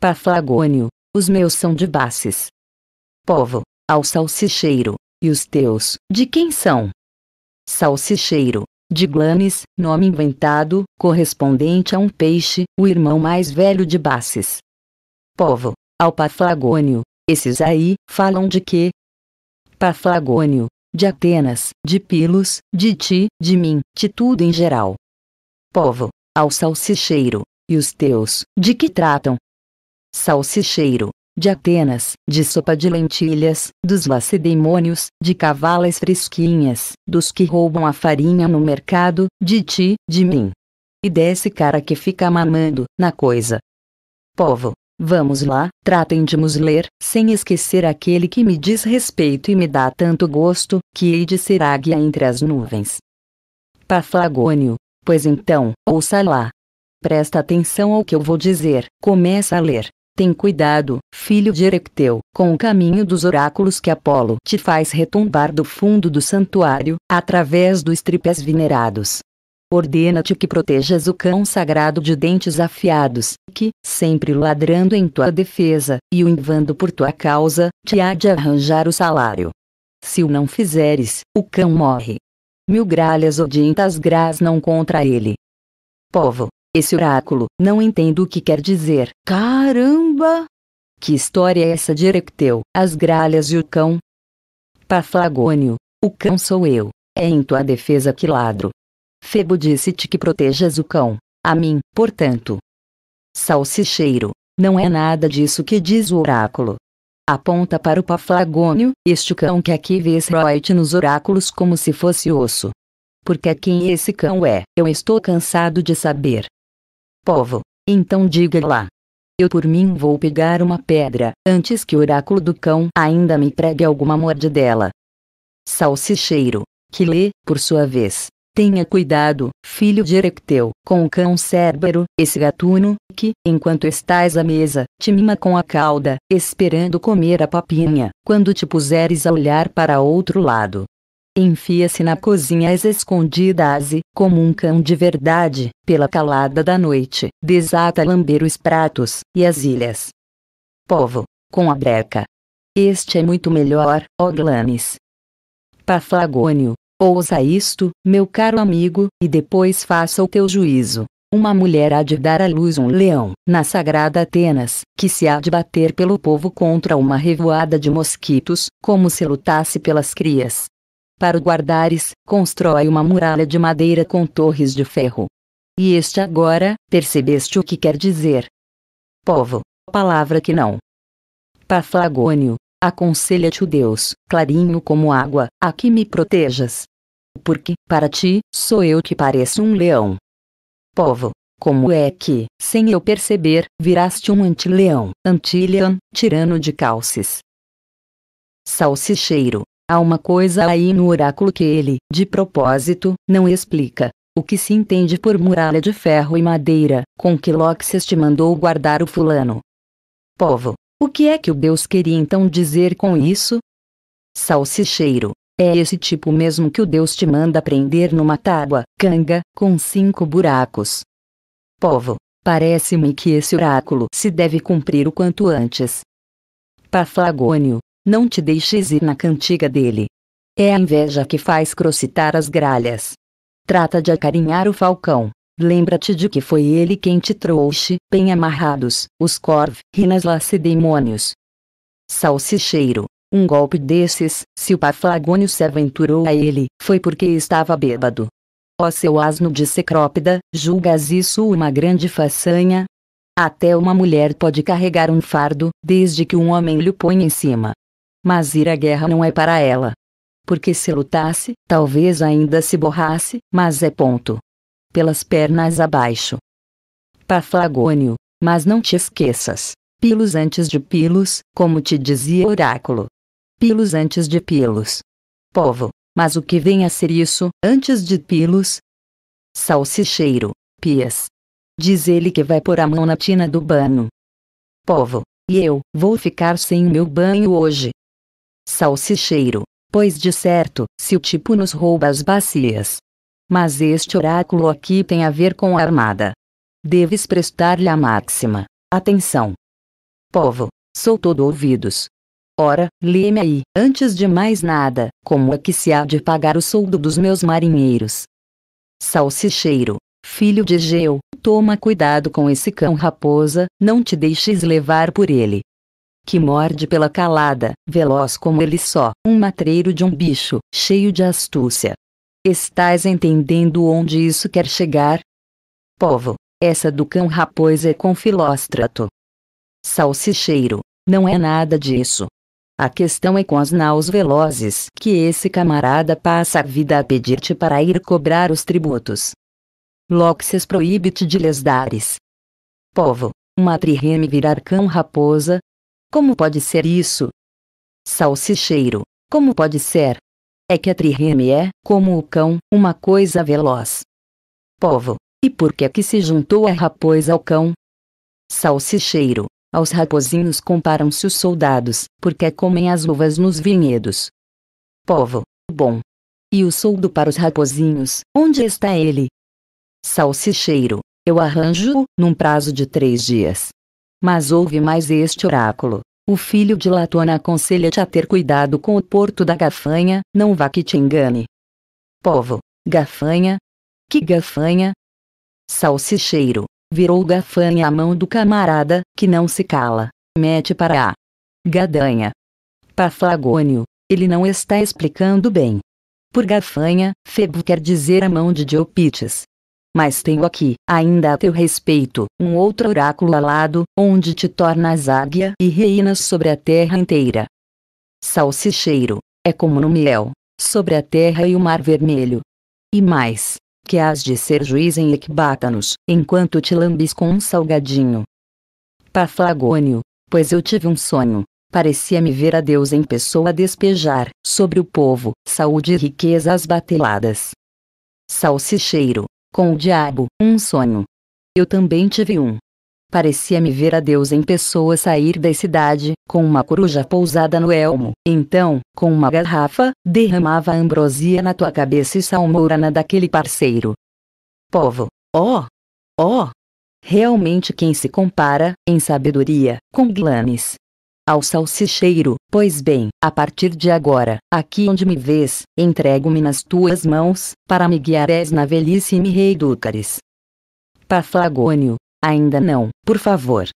Paflagônio, os meus são de Basses. Povo, ao salsicheiro, e os teus, de quem são? Salsicheiro, de Glanes, nome inventado, correspondente a um peixe, o irmão mais velho de Basses. Povo, ao Paflagônio, esses aí, falam de quê? Paflagônio, de Atenas, de Pilos, de ti, de mim, de tudo em geral. Povo, ao salsicheiro, e os teus, de que tratam? Salsicheiro, de Atenas, de sopa de lentilhas, dos lacedemônios, de cavalas fresquinhas, dos que roubam a farinha no mercado, de ti, de mim. E desse cara que fica mamando, na coisa. Povo, vamos lá, tratem de nos ler, sem esquecer aquele que me diz respeito e me dá tanto gosto, que hei de ser águia entre as nuvens. Paflagônio, Pois então, ouça lá. Presta atenção ao que eu vou dizer, começa a ler. Tem cuidado, filho de Erecteu, com o caminho dos oráculos que Apolo te faz retumbar do fundo do santuário, através dos tripés venerados. Ordena-te que protejas o cão sagrado de dentes afiados, que, sempre ladrando em tua defesa, e o invando por tua causa, te há de arranjar o salário. Se o não fizeres, o cão morre mil gralhas odintas grás não contra ele. Povo, esse oráculo, não entendo o que quer dizer, caramba! Que história é essa de Erecteu, as gralhas e o cão? Paflagônio, o cão sou eu, é em tua defesa que ladro. Febo disse-te que protejas o cão, a mim, portanto. Salsicheiro, não é nada disso que diz o oráculo aponta para o Paflagônio, este cão que aqui vês Roit nos oráculos como se fosse osso. Porque quem esse cão é, eu estou cansado de saber. Povo, então diga lá. Eu por mim vou pegar uma pedra, antes que o oráculo do cão ainda me pregue alguma mordidela. Salsicheiro, que lê, por sua vez, Tenha cuidado, filho de Erecteu, com o cão Cérbero, esse gatuno, que, enquanto estás à mesa, te mima com a cauda, esperando comer a papinha, quando te puseres a olhar para outro lado. Enfia-se na cozinha às escondidas e, como um cão de verdade, pela calada da noite, desata a lamber os pratos e as ilhas. Povo, com a breca. Este é muito melhor, ó Glanes. Paflagônio, Ouça isto, meu caro amigo, e depois faça o teu juízo. Uma mulher há de dar à luz um leão, na sagrada Atenas, que se há de bater pelo povo contra uma revoada de mosquitos, como se lutasse pelas crias. Para o guardares, constrói uma muralha de madeira com torres de ferro. E este agora, percebeste o que quer dizer? Povo, palavra que não. Paflagônio, aconselha-te o Deus, clarinho como água, a que me protejas, porque, para ti, sou eu que pareço um leão. Povo, como é que, sem eu perceber, viraste um antileão, antilian, tirano de calces? Salsicheiro, há uma coisa aí no oráculo que ele, de propósito, não explica. O que se entende por muralha de ferro e madeira, com que Loxes te mandou guardar o fulano. Povo, o que é que o Deus queria então dizer com isso? Salsicheiro, é esse tipo mesmo que o Deus te manda prender numa tábua, canga, com cinco buracos. Povo, parece-me que esse oráculo se deve cumprir o quanto antes. Paflagônio, não te deixes ir na cantiga dele. É a inveja que faz crocitar as gralhas. Trata de acarinhar o falcão. Lembra-te de que foi ele quem te trouxe, bem amarrados, os corv, rinas lacedemônios. Salsicheiro, um golpe desses, se o Paflagônio se aventurou a ele, foi porque estava bêbado. Ó seu asno de Cecrópida, julgas isso uma grande façanha? Até uma mulher pode carregar um fardo, desde que um homem lhe ponha em cima. Mas ir à guerra não é para ela. Porque se lutasse, talvez ainda se borrasse, mas é ponto. Pelas pernas abaixo. Paflagônio, mas não te esqueças. Pilos antes de Pilos, como te dizia o oráculo. Pilos antes de Pilos. Povo, mas o que vem a ser isso, antes de Pilos? Salsicheiro, Pias. Diz ele que vai pôr a mão na tina do banho. Povo, e eu, vou ficar sem o meu banho hoje. Salsicheiro, pois de certo, se o tipo nos rouba as bacias. Mas este oráculo aqui tem a ver com a armada. Deves prestar-lhe a máxima atenção. Povo, sou todo ouvidos. Ora, lê-me aí, antes de mais nada, como é que se há de pagar o soldo dos meus marinheiros? Salsicheiro, filho de Geu, toma cuidado com esse cão raposa, não te deixes levar por ele. Que morde pela calada, veloz como ele só, um matreiro de um bicho, cheio de astúcia. Estás entendendo onde isso quer chegar? Povo, essa do cão raposa é com filóstrato. Salsicheiro, não é nada disso. A questão é com as naus velozes que esse camarada passa a vida a pedir-te para ir cobrar os tributos. Loxes proíbe-te de lhes dares. Povo, uma trireme virar cão raposa? Como pode ser isso? Salsicheiro, como pode ser? É que a trireme é, como o cão, uma coisa veloz. Povo, e por que é que se juntou a raposa ao cão? Salsicheiro, aos rapozinhos comparam-se os soldados, porque comem as uvas nos vinhedos. Povo, bom. E o soldo para os rapozinhos, onde está ele? Salsicheiro, eu arranjo-o, num prazo de três dias. Mas ouve mais este oráculo. O filho de Latona aconselha-te a ter cuidado com o porto da gafanha, não vá que te engane. Povo, gafanha? Que gafanha? Salsicheiro, virou gafanha a mão do camarada, que não se cala. Mete para a gadanha. Paflagônio, ele não está explicando bem. Por gafanha, Febo quer dizer a mão de Diopites. Mas tenho aqui, ainda a teu respeito, um outro oráculo alado, onde te tornas águia e reinas sobre a terra inteira. Salsicheiro, é como no miel, sobre a terra e o mar vermelho. E mais, que has de ser juiz em Ecbátanos, enquanto te lambis com um salgadinho. Paflagônio, pois eu tive um sonho, parecia-me ver a Deus em pessoa despejar, sobre o povo, saúde e riquezas bateladas. Salsicheiro, com o diabo, um sonho. Eu também tive um, Parecia-me ver a Deus em pessoa sair da cidade, com uma coruja pousada no elmo. Então, com uma garrafa, derramava ambrosia na tua cabeça e salmourana daquele parceiro. Povo. Ó! Oh, ó! Oh, realmente quem se compara, em sabedoria, com Glanes? ao salsicheiro, pois bem, a partir de agora, aqui onde me vês, entrego-me nas tuas mãos, para me guiares na velhice e me reeducares. Paflagônio, Ainda não, por favor.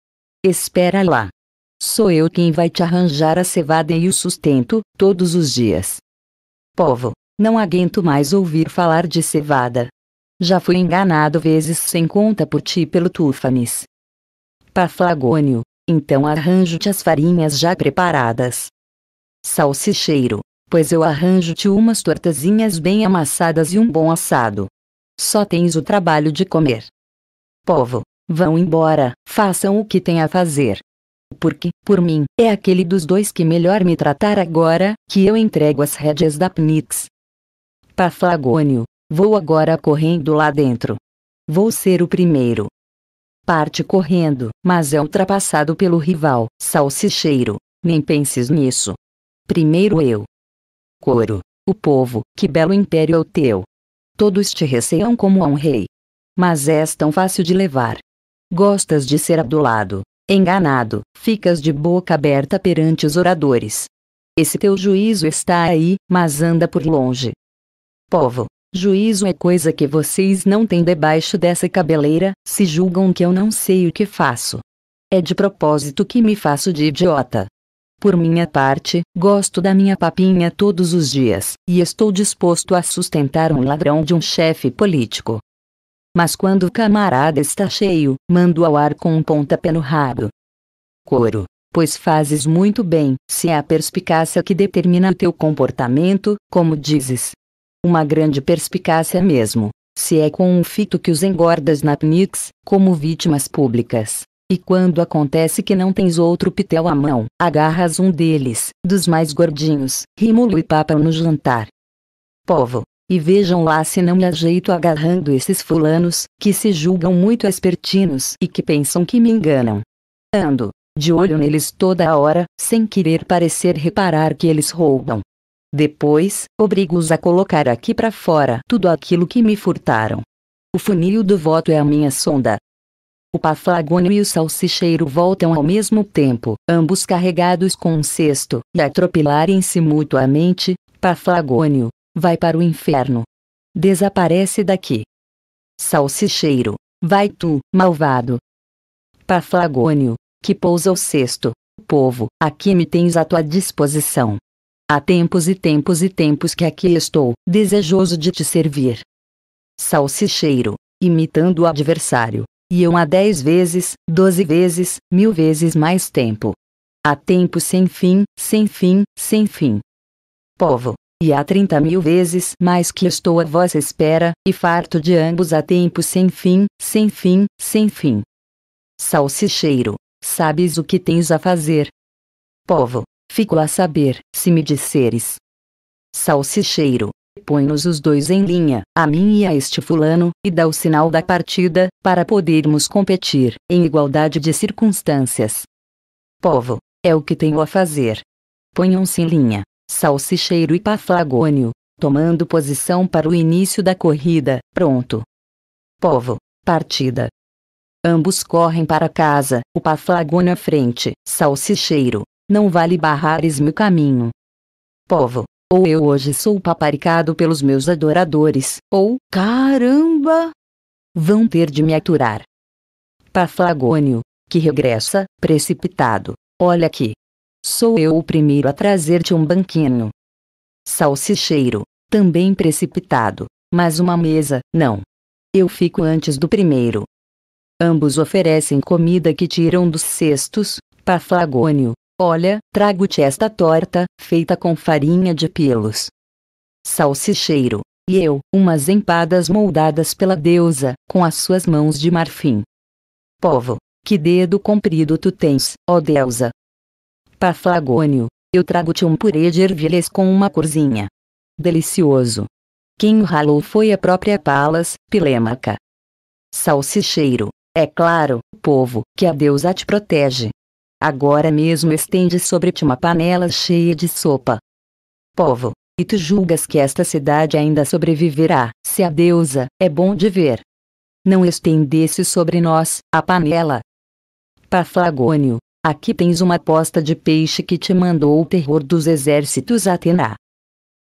Espera lá. Sou eu quem vai te arranjar a cevada e o sustento, todos os dias. Povo, não aguento mais ouvir falar de cevada. Já fui enganado vezes sem conta por ti pelo Túfanes. Paflagônio, então arranjo-te as farinhas já preparadas. Salsicheiro, pois eu arranjo-te umas tortazinhas bem amassadas e um bom assado. Só tens o trabalho de comer. Povo, Vão embora, façam o que têm a fazer. Porque, por mim, é aquele dos dois que melhor me tratar agora, que eu entrego as rédeas da Pnix. Paflagônio, vou agora correndo lá dentro. Vou ser o primeiro. Parte correndo, mas é ultrapassado pelo rival, salsicheiro. Nem penses nisso. Primeiro eu. Coro, o povo, que belo império é o teu. Todos te receiam como a um rei. Mas és tão fácil de levar, Gostas de ser adulado, enganado, ficas de boca aberta perante os oradores. Esse teu juízo está aí, mas anda por longe. Povo, juízo é coisa que vocês não têm debaixo dessa cabeleira, se julgam que eu não sei o que faço. É de propósito que me faço de idiota. Por minha parte, gosto da minha papinha todos os dias, e estou disposto a sustentar um ladrão de um chefe político. Mas quando o camarada está cheio, mando ao ar com um pontapé no rabo. Coro. Pois fazes muito bem, se é a perspicácia que determina o teu comportamento, como dizes. Uma grande perspicácia mesmo. Se é com um fito que os engordas na PNIX, como vítimas públicas. E quando acontece que não tens outro pitel à mão, agarras um deles, dos mais gordinhos, Rímulo e Papa no jantar. Povo, e vejam lá se não me ajeito agarrando esses fulanos, que se julgam muito espertinos e que pensam que me enganam. Ando, de olho neles toda a hora, sem querer parecer reparar que eles roubam. Depois, obrigo-os a colocar aqui para fora tudo aquilo que me furtaram. O funil do voto é a minha sonda. O paflagônio e o salsicheiro voltam ao mesmo tempo, ambos carregados com um cesto, e atropelarem-se mutuamente, paflagônio, vai para o inferno. Desaparece daqui. Salsicheiro, vai tu, malvado. Paflagônio, que pousa o sexto, povo, aqui me tens à tua disposição. Há tempos e tempos e tempos que aqui estou, desejoso de te servir. Salsicheiro, imitando o adversário, e eu há dez vezes, doze vezes, mil vezes mais tempo. Há tempo sem fim, sem fim, sem fim. Povo, e há trinta mil vezes mais que estou à vossa espera, e farto de ambos a tempo sem fim, sem fim, sem fim. Salsicheiro, sabes o que tens a fazer? Povo, fico a saber, se me disseres. Salsicheiro, põe-nos os dois em linha, a mim e a este fulano, e dá o sinal da partida, para podermos competir, em igualdade de circunstâncias. Povo, é o que tenho a fazer. Ponham-se em linha salsicheiro e paflagônio, tomando posição para o início da corrida, pronto. Povo, partida. Ambos correm para casa, o paflagônio à frente, salsicheiro, não vale barrares meu caminho. Povo, ou eu hoje sou paparicado pelos meus adoradores, ou, caramba! Vão ter de me aturar. Paflagônio, que regressa, precipitado, olha aqui, Sou eu o primeiro a trazer-te um banquinho. Salsicheiro, também precipitado, mas uma mesa, não. Eu fico antes do primeiro. Ambos oferecem comida que tiram dos cestos, paflagônio. Olha, trago-te esta torta, feita com farinha de pelos. Salsicheiro, e eu, umas empadas moldadas pela deusa, com as suas mãos de marfim. Povo, que dedo comprido tu tens, ó deusa, Pafagônio, eu trago-te um purê de ervilhas com uma corzinha. Delicioso. Quem o ralou foi a própria Palas, Pilêmaca. Salsicheiro, é claro, povo, que a deusa te protege. Agora mesmo estende sobre ti uma panela cheia de sopa. Povo, e tu julgas que esta cidade ainda sobreviverá, se a deusa, é bom de ver. Não estendesse sobre nós, a panela. Paflagônio, Aqui tens uma posta de peixe que te mandou o terror dos exércitos Atena.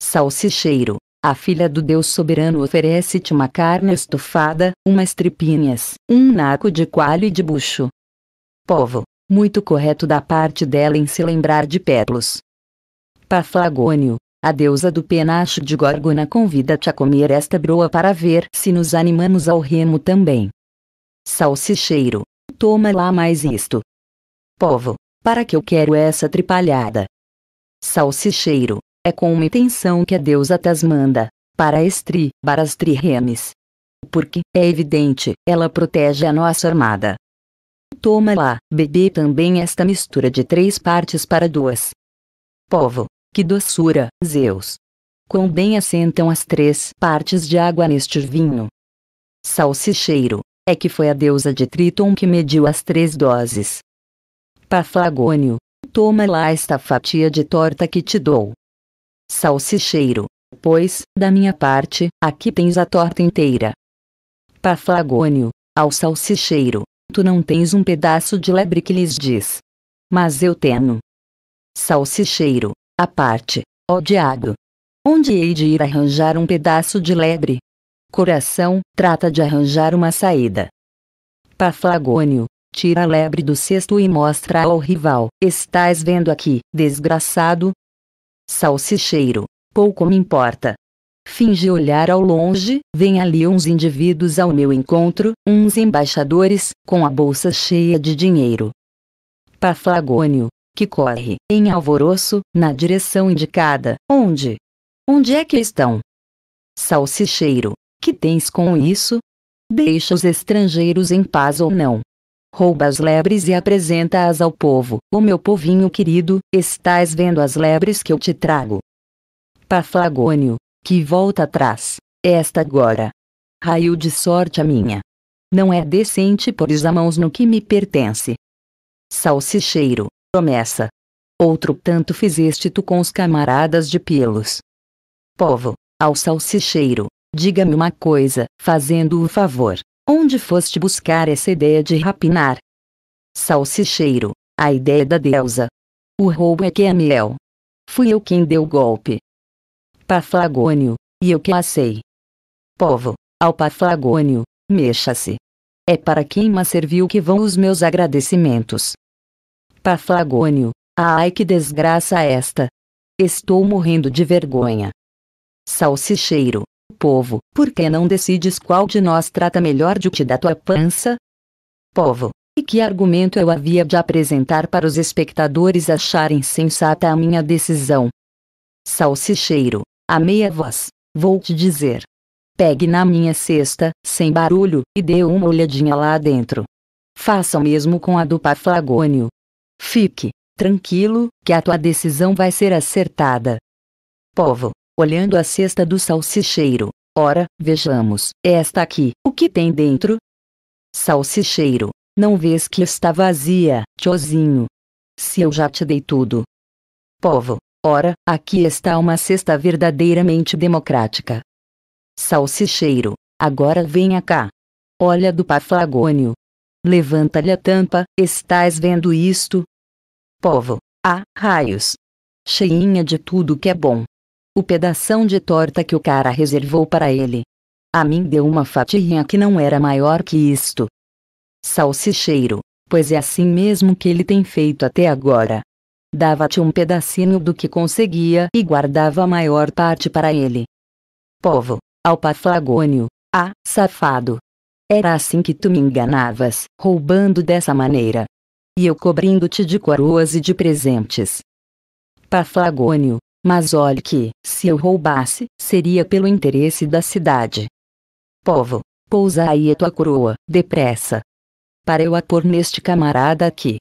Salsicheiro, a filha do Deus soberano oferece-te uma carne estufada, umas tripinhas, um naco de coalho e de bucho. Povo, muito correto da parte dela em se lembrar de Pétlos. Paflagônio, a deusa do penacho de Gorgona convida-te a comer esta broa para ver se nos animamos ao remo também. Salsicheiro, toma lá mais isto, Povo, para que eu quero essa tripalhada? Salsicheiro, é com uma intenção que a deusa tas manda, para estri, para as triremes. Porque, é evidente, ela protege a nossa armada. Toma lá, bebê também esta mistura de três partes para duas. Povo, que doçura, Zeus! Quão bem assentam as três partes de água neste vinho. Salsicheiro, é que foi a deusa de Triton que mediu as três doses, Paflagônio, toma lá esta fatia de torta que te dou. Salsicheiro, pois, da minha parte, aqui tens a torta inteira. Paflagônio, ao salsicheiro, tu não tens um pedaço de lebre que lhes diz. Mas eu tenho. Salsicheiro, a parte, ó diabo. Onde hei de ir arranjar um pedaço de lebre? Coração, trata de arranjar uma saída. Paflagônio, tira a lebre do cesto e mostra ao rival: Estás vendo aqui, desgraçado? Salsicheiro, pouco me importa. Finge olhar ao longe, vem ali uns indivíduos ao meu encontro, uns embaixadores, com a bolsa cheia de dinheiro. Paflagônio, que corre, em alvoroço, na direção indicada, onde? Onde é que estão? Salsicheiro, que tens com isso? Deixa os estrangeiros em paz ou não? rouba as lebres e apresenta-as ao povo. O meu povinho querido, estás vendo as lebres que eu te trago. Paflagônio, que volta atrás, esta agora. Raio de sorte a minha. Não é decente pôres a mãos no que me pertence. Salsicheiro, promessa. Outro tanto fizeste tu com os camaradas de pelos. Povo, ao salsicheiro, diga-me uma coisa, fazendo o favor. Onde foste buscar essa ideia de rapinar? Salsicheiro, a ideia da deusa. O roubo é que é miel. Fui eu quem deu o golpe. Paflagônio, e eu que assei. Povo, ao Paflagônio, mexa-se. É para quem me serviu que vão os meus agradecimentos. Paflagônio, ai que desgraça esta. Estou morrendo de vergonha. Salsicheiro, Povo, por que não decides qual de nós trata melhor de ti da tua pança? Povo, e que argumento eu havia de apresentar para os espectadores acharem sensata a minha decisão? Salsicheiro, a meia voz, vou te dizer. Pegue na minha cesta, sem barulho, e dê uma olhadinha lá dentro. Faça o mesmo com a do Paflagônio. Fique tranquilo, que a tua decisão vai ser acertada. Povo, olhando a cesta do salsicheiro. Ora, vejamos, é esta aqui, o que tem dentro? Salsicheiro, não vês que está vazia, tiozinho? Se eu já te dei tudo. Povo, ora, aqui está uma cesta verdadeiramente democrática. Salsicheiro, agora venha cá. Olha do paflagônio. Levanta-lhe a tampa, estás vendo isto? Povo, ah, raios! Cheinha de tudo que é bom o pedação de torta que o cara reservou para ele. A mim deu uma fatia que não era maior que isto. Salsicheiro, pois é assim mesmo que ele tem feito até agora. Dava-te um pedacinho do que conseguia e guardava a maior parte para ele. Povo, alpaflagônio, ah, safado. Era assim que tu me enganavas, roubando dessa maneira. E eu cobrindo-te de coroas e de presentes. Paflagônio, mas olhe que, se eu roubasse, seria pelo interesse da cidade. Povo, pousa aí a tua coroa, depressa. Para eu a pôr neste camarada aqui.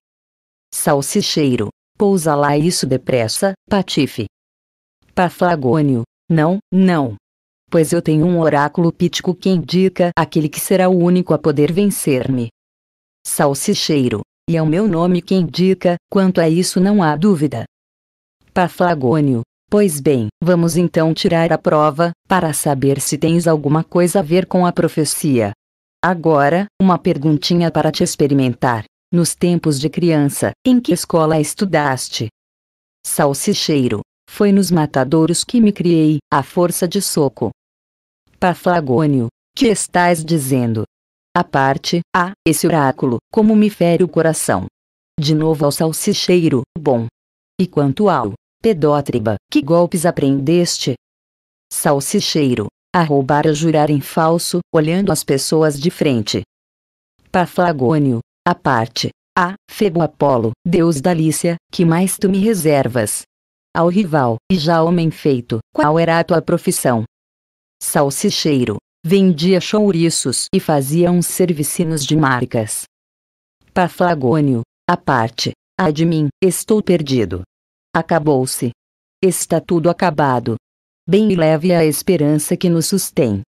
Salsicheiro, pousa lá isso depressa, patife. Paflagônio, não, não. Pois eu tenho um oráculo pítico que indica aquele que será o único a poder vencer-me. Salsicheiro, e é o meu nome que indica, quanto a isso não há dúvida. Paflagônio, Pois bem, vamos então tirar a prova, para saber se tens alguma coisa a ver com a profecia. Agora, uma perguntinha para te experimentar. Nos tempos de criança, em que escola estudaste? Salsicheiro. Foi nos matadouros que me criei, à força de soco. Paflagônio. Que estás dizendo? A parte, a, esse oráculo, como me fere o coração. De novo ao salsicheiro, bom. E quanto ao Pedótriba, que golpes aprendeste? Salsicheiro, a roubar a jurar em falso, olhando as pessoas de frente. Paflagônio, a parte, a, Febo Apolo, deus da Lícia, que mais tu me reservas? Ao rival, e já homem feito, qual era a tua profissão? Salsicheiro, vendia chouriços e fazia uns servicinos de marcas. Paflagônio, a parte, a de mim, estou perdido. Acabou-se. Está tudo acabado. Bem e leve a esperança que nos sustém.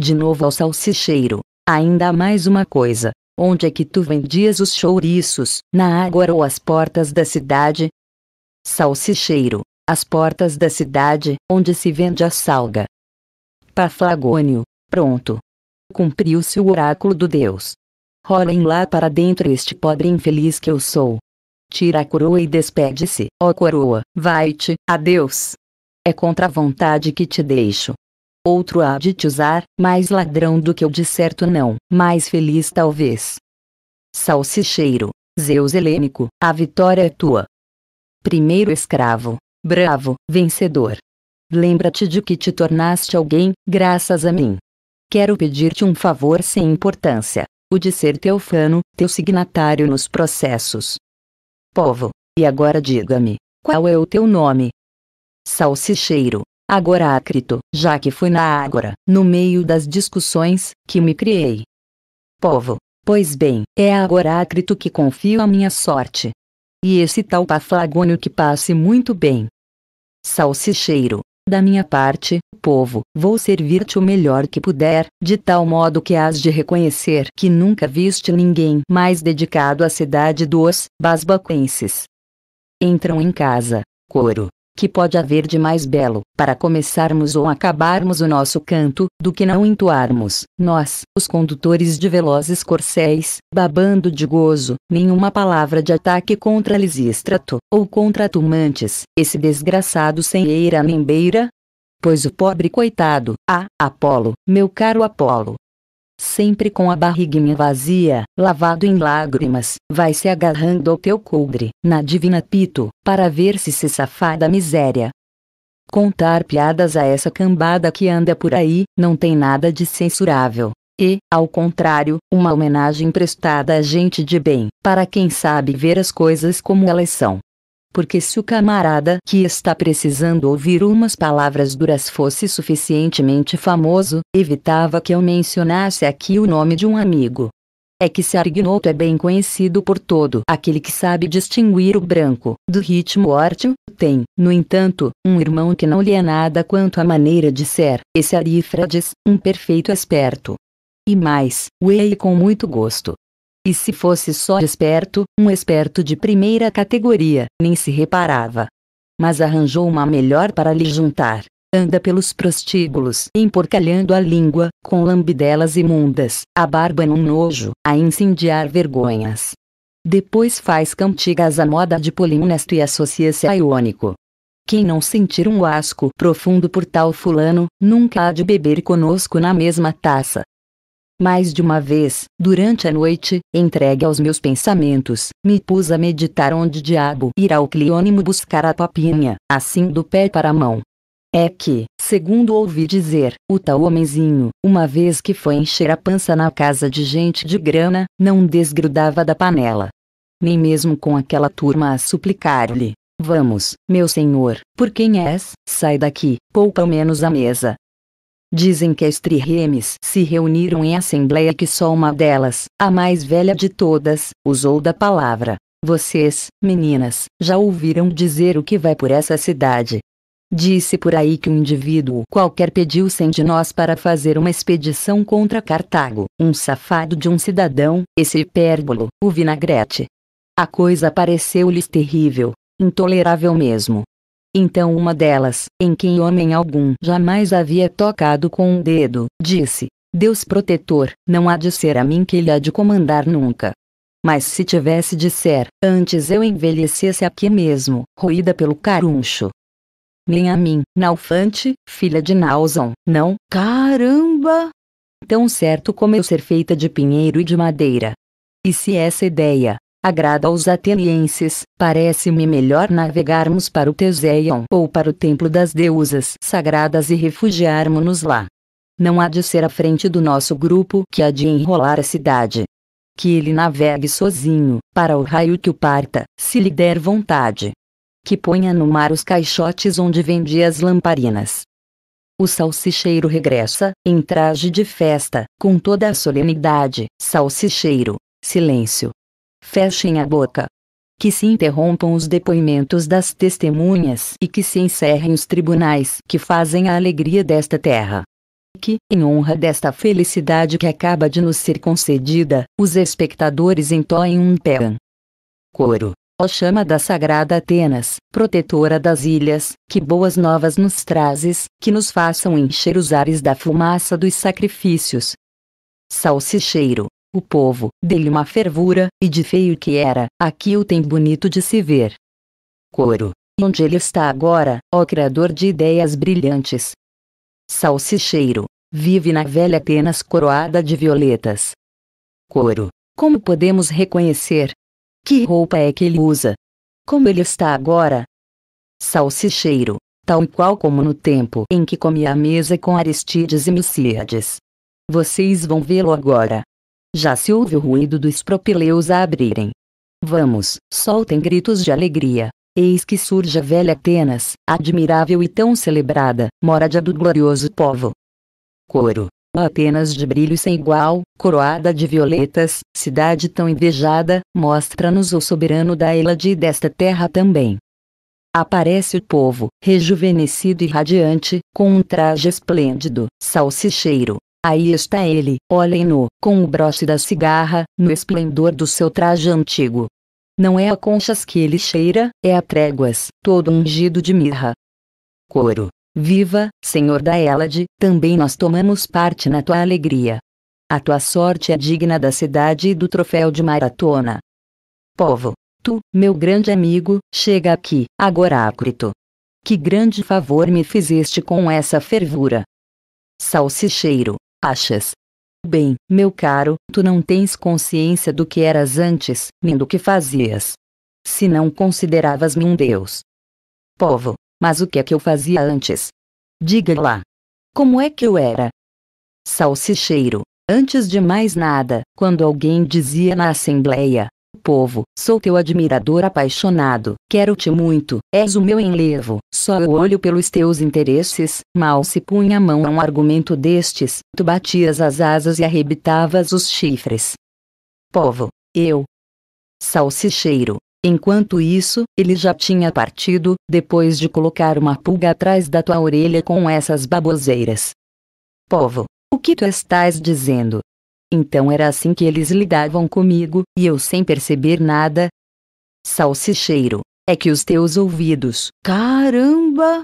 De novo ao salsicheiro. Ainda há mais uma coisa. Onde é que tu vendias os chouriços? Na água ou às portas da cidade? Salsicheiro. As portas da cidade, onde se vende a salga. Paflagônio. Pronto. Cumpriu-se o oráculo do Deus. Rolem lá para dentro este pobre infeliz que eu sou. Tira a coroa e despede-se, ó coroa, vai-te, adeus. É contra a vontade que te deixo. Outro há de te usar, mais ladrão do que eu de certo não, mais feliz talvez. Salsicheiro, Zeus helênico, a vitória é tua. Primeiro escravo, bravo, vencedor. Lembra-te de que te tornaste alguém, graças a mim. Quero pedir-te um favor sem importância, o de ser teu fano, teu signatário nos processos povo, e agora diga-me, qual é o teu nome? Salsicheiro, agora acrito, já que fui na ágora, no meio das discussões, que me criei. Povo, pois bem, é agora acrito que confio a minha sorte. E esse tal paflagônio que passe muito bem. Salsicheiro, da minha parte, povo, vou servir-te o melhor que puder, de tal modo que has de reconhecer que nunca viste ninguém mais dedicado à cidade dos basbaquenses. Entram em casa. Coro que pode haver de mais belo, para começarmos ou acabarmos o nosso canto, do que não entoarmos, nós, os condutores de velozes corcéis, babando de gozo, nenhuma palavra de ataque contra Lisístrato, ou contra Tumantes, esse desgraçado sem eira nem beira? Pois o pobre coitado, ah, Apolo, meu caro Apolo, sempre com a barriguinha vazia, lavado em lágrimas, vai se agarrando ao teu coldre, na divina pito, para ver se se safar da miséria. Contar piadas a essa cambada que anda por aí, não tem nada de censurável. E, ao contrário, uma homenagem prestada a gente de bem, para quem sabe ver as coisas como elas são. Porque se o camarada que está precisando ouvir umas palavras duras fosse suficientemente famoso, evitava que eu mencionasse aqui o nome de um amigo. É que Arignoto é bem conhecido por todo aquele que sabe distinguir o branco do ritmo órtio, tem, no entanto, um irmão que não lhe é nada quanto à maneira de ser, esse Arífrades, um perfeito esperto. E mais, o ei com muito gosto, e se fosse só esperto, um esperto de primeira categoria, nem se reparava. Mas arranjou uma melhor para lhe juntar. Anda pelos prostíbulos, emporcalhando a língua, com lambidelas imundas, a barba num nojo, a incendiar vergonhas. Depois faz cantigas à moda de Polínesto e associa-se a Iônico. Quem não sentir um asco profundo por tal fulano, nunca há de beber conosco na mesma taça mais de uma vez, durante a noite, entregue aos meus pensamentos, me pus a meditar onde diabo irá o cliônimo buscar a papinha, assim do pé para a mão. É que, segundo ouvi dizer, o tal homenzinho, uma vez que foi encher a pança na casa de gente de grana, não desgrudava da panela. Nem mesmo com aquela turma a suplicar-lhe. Vamos, meu senhor, por quem és? Sai daqui, poupa ao menos a mesa, Dizem que as triremes se reuniram em assembleia e que só uma delas, a mais velha de todas, usou da palavra. Vocês, meninas, já ouviram dizer o que vai por essa cidade. Disse por aí que um indivíduo qualquer pediu cem de nós para fazer uma expedição contra Cartago, um safado de um cidadão, esse hipérbolo, o vinagrete. A coisa pareceu-lhes terrível, intolerável mesmo, então uma delas, em quem homem algum jamais havia tocado com um dedo, disse: Deus protetor, não há de ser a mim que ele há de comandar nunca. Mas se tivesse de ser, antes eu envelhecesse aqui mesmo, roída pelo caruncho. Nem a mim, Naufante, filha de Nauson, não, caramba! Tão certo como eu ser feita de pinheiro e de madeira. E se essa ideia, agrada aos atenienses, parece-me melhor navegarmos para o Teseion ou para o Templo das Deusas Sagradas e refugiarmos-nos lá. Não há de ser à frente do nosso grupo que há de enrolar a cidade. Que ele navegue sozinho, para o raio que o parta, se lhe der vontade. Que ponha no mar os caixotes onde vendia as lamparinas. O salsicheiro regressa, em traje de festa, com toda a solenidade, salsicheiro, silêncio, Fechem a boca. Que se interrompam os depoimentos das testemunhas e que se encerrem os tribunais que fazem a alegria desta terra que, em honra desta felicidade que acaba de nos ser concedida, os espectadores entoem um pean. Coro. Ó chama da sagrada Atenas, protetora das ilhas, que boas novas nos trazes, que nos façam encher os ares da fumaça dos sacrifícios. Salsicheiro. O povo dele uma fervura, e de feio que era, aqui o tem bonito de se ver. Coro. Onde ele está agora, ó criador de ideias brilhantes. Salsicheiro. Vive na velha Atenas coroada de violetas. Coro. Como podemos reconhecer? Que roupa é que ele usa? Como ele está agora? Salsicheiro. Tal qual como no tempo em que comia a mesa com Aristides e Micíades. Vocês vão vê-lo agora. Já se ouve o ruído dos propileus a abrirem. Vamos, soltem gritos de alegria. Eis que surge a velha Atenas, admirável e tão celebrada, morada do glorioso povo. Coro. Atenas de brilho sem igual, coroada de violetas, cidade tão invejada, mostra-nos o soberano da Hélade e desta terra também. Aparece o povo, rejuvenescido e radiante, com um traje esplêndido, salsicheiro, Aí está ele, olhem-no, com o broche da cigarra, no esplendor do seu traje antigo. Não é a conchas que ele cheira, é a tréguas, todo ungido de mirra. Coro. Viva, Senhor da Hélade, também nós tomamos parte na tua alegria. A tua sorte é digna da cidade e do troféu de maratona. Povo. Tu, meu grande amigo, chega aqui, agora ácrito. Que grande favor me fizeste com essa fervura. Salsicheiro achas? Bem, meu caro, tu não tens consciência do que eras antes, nem do que fazias. Se não consideravas-me um deus. Povo, mas o que é que eu fazia antes? Diga lá. Como é que eu era? Salsicheiro. Antes de mais nada, quando alguém dizia na assembleia, povo, sou teu admirador apaixonado, quero-te muito, és o meu enlevo, só o olho pelos teus interesses, mal se punha a mão a um argumento destes, tu batias as asas e arrebitavas os chifres. Povo, eu. Salsicheiro. Enquanto isso, ele já tinha partido, depois de colocar uma pulga atrás da tua orelha com essas baboseiras. Povo, o que tu estás dizendo? Então era assim que eles lidavam comigo, e eu sem perceber nada? Salsicheiro, é que os teus ouvidos, caramba!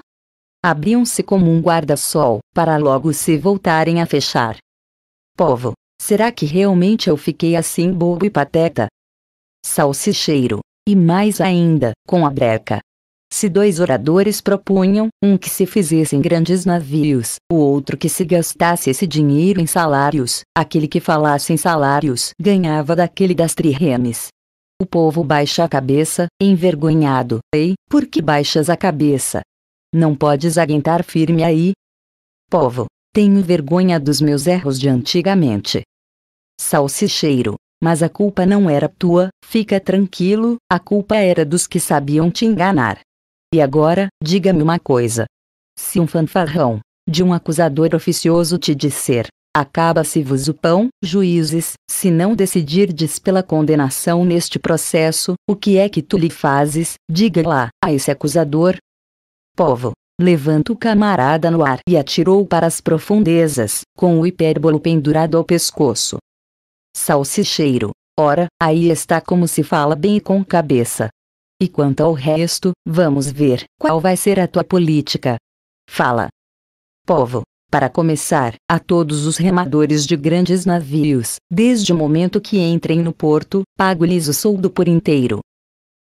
Abriam-se como um guarda-sol, para logo se voltarem a fechar. Povo, será que realmente eu fiquei assim bobo e pateta? Salsicheiro, e mais ainda, com a breca. Se dois oradores propunham, um que se fizessem grandes navios, o outro que se gastasse esse dinheiro em salários, aquele que falasse em salários ganhava daquele das triremes, o povo baixa a cabeça, envergonhado. Ei, por que baixas a cabeça? Não podes aguentar firme aí? Povo, tenho vergonha dos meus erros de antigamente. Salsicheiro, mas a culpa não era tua, fica tranquilo, a culpa era dos que sabiam te enganar. E agora, diga-me uma coisa. Se um fanfarrão, de um acusador oficioso te disser, Acaba-se-vos o pão, juízes, se não decidirdes pela condenação neste processo, o que é que tu lhe fazes, diga lá, a ah, esse acusador. Povo, levanta o camarada no ar e atirou para as profundezas, com o hipérbolo pendurado ao pescoço. Salsicheiro, ora, aí está como se fala bem com cabeça. E quanto ao resto, vamos ver qual vai ser a tua política. Fala. Povo, para começar, a todos os remadores de grandes navios, desde o momento que entrem no porto, pago-lhes o soldo por inteiro.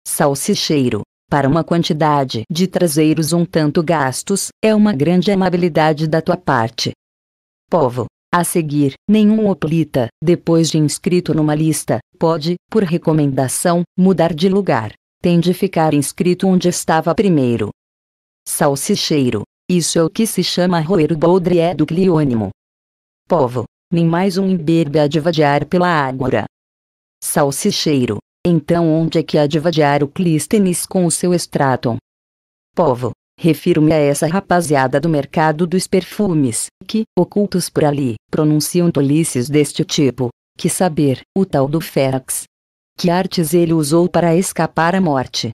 Salsicheiro. Para uma quantidade de traseiros um tanto gastos, é uma grande amabilidade da tua parte. Povo. A seguir, nenhum hoplita, depois de inscrito numa lista, pode, por recomendação, mudar de lugar. Tem de ficar inscrito onde estava primeiro. Salsicheiro. Isso é o que se chama roer o boldre é do cliônimo. Povo, nem mais um imberbe a vadiar pela ágora. Salsicheiro, então onde é que há vadiar o Clístenes com o seu extrato? Povo, refiro-me a essa rapaziada do mercado dos perfumes, que, ocultos por ali, pronunciam tolices deste tipo, que saber, o tal do Férax. Que artes ele usou para escapar à morte,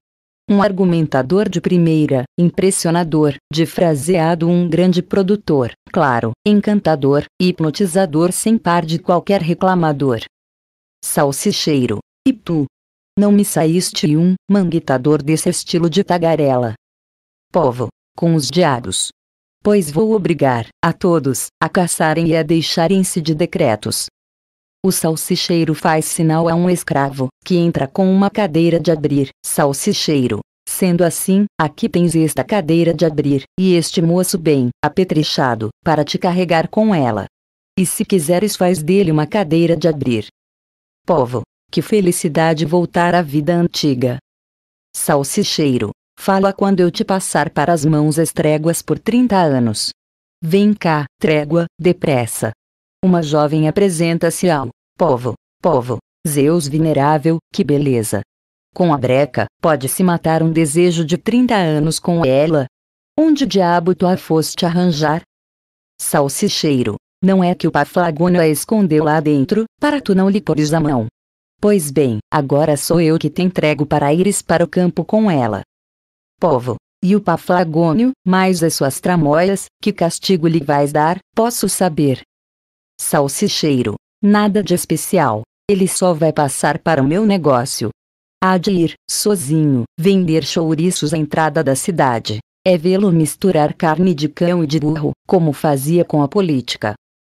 um argumentador de primeira, impressionador, de fraseado, um grande produtor, claro, encantador, hipnotizador sem par de qualquer reclamador. Salsicheiro. E tu? Não me saíste um manguitador desse estilo de tagarela. Povo, com os diabos. Pois vou obrigar a todos a caçarem e a deixarem-se de decretos, o salsicheiro faz sinal a um escravo, que entra com uma cadeira de abrir, salsicheiro. Sendo assim, aqui tens esta cadeira de abrir, e este moço bem apetrechado, para te carregar com ela. E se quiseres, faz dele uma cadeira de abrir. Povo, que felicidade voltar à vida antiga. Salsicheiro, fala quando eu te passar para as mãos as tréguas por 30 anos. Vem cá, trégua, depressa. Uma jovem apresenta-se ao povo, povo, Zeus venerável, que beleza! Com a breca, pode-se matar um desejo de 30 anos com ela. Onde diabo tu a foste arranjar? Salsicheiro, não é que o Paflagona a escondeu lá dentro, para tu não lhe pôres a mão. Pois bem, agora sou eu que te entrego para ires para o campo com ela. Povo, e o Paflagônio, mais as suas tramóias, que castigo lhe vais dar, posso saber. Salsicheiro, nada de especial. Ele só vai passar para o meu negócio. Há de ir, sozinho, vender chouriços à entrada da cidade. É vê-lo misturar carne de cão e de burro, como fazia com a política.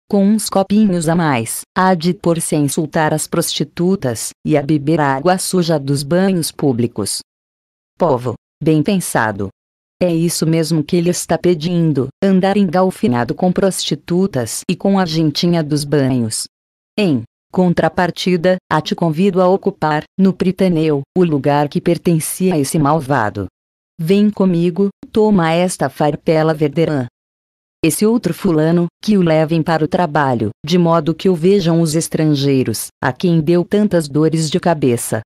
Com uns copinhos a mais, há de pôr-se a insultar as prostitutas e a beber a água suja dos banhos públicos. Povo, bem pensado, é isso mesmo que ele está pedindo: andar engalfinado com prostitutas e com a gentinha dos banhos. Em contrapartida, a te convido a ocupar, no Pritaneu, o lugar que pertencia a esse malvado. Vem comigo, toma esta farpela verderã. Esse outro fulano, que o levem para o trabalho, de modo que o vejam os estrangeiros, a quem deu tantas dores de cabeça.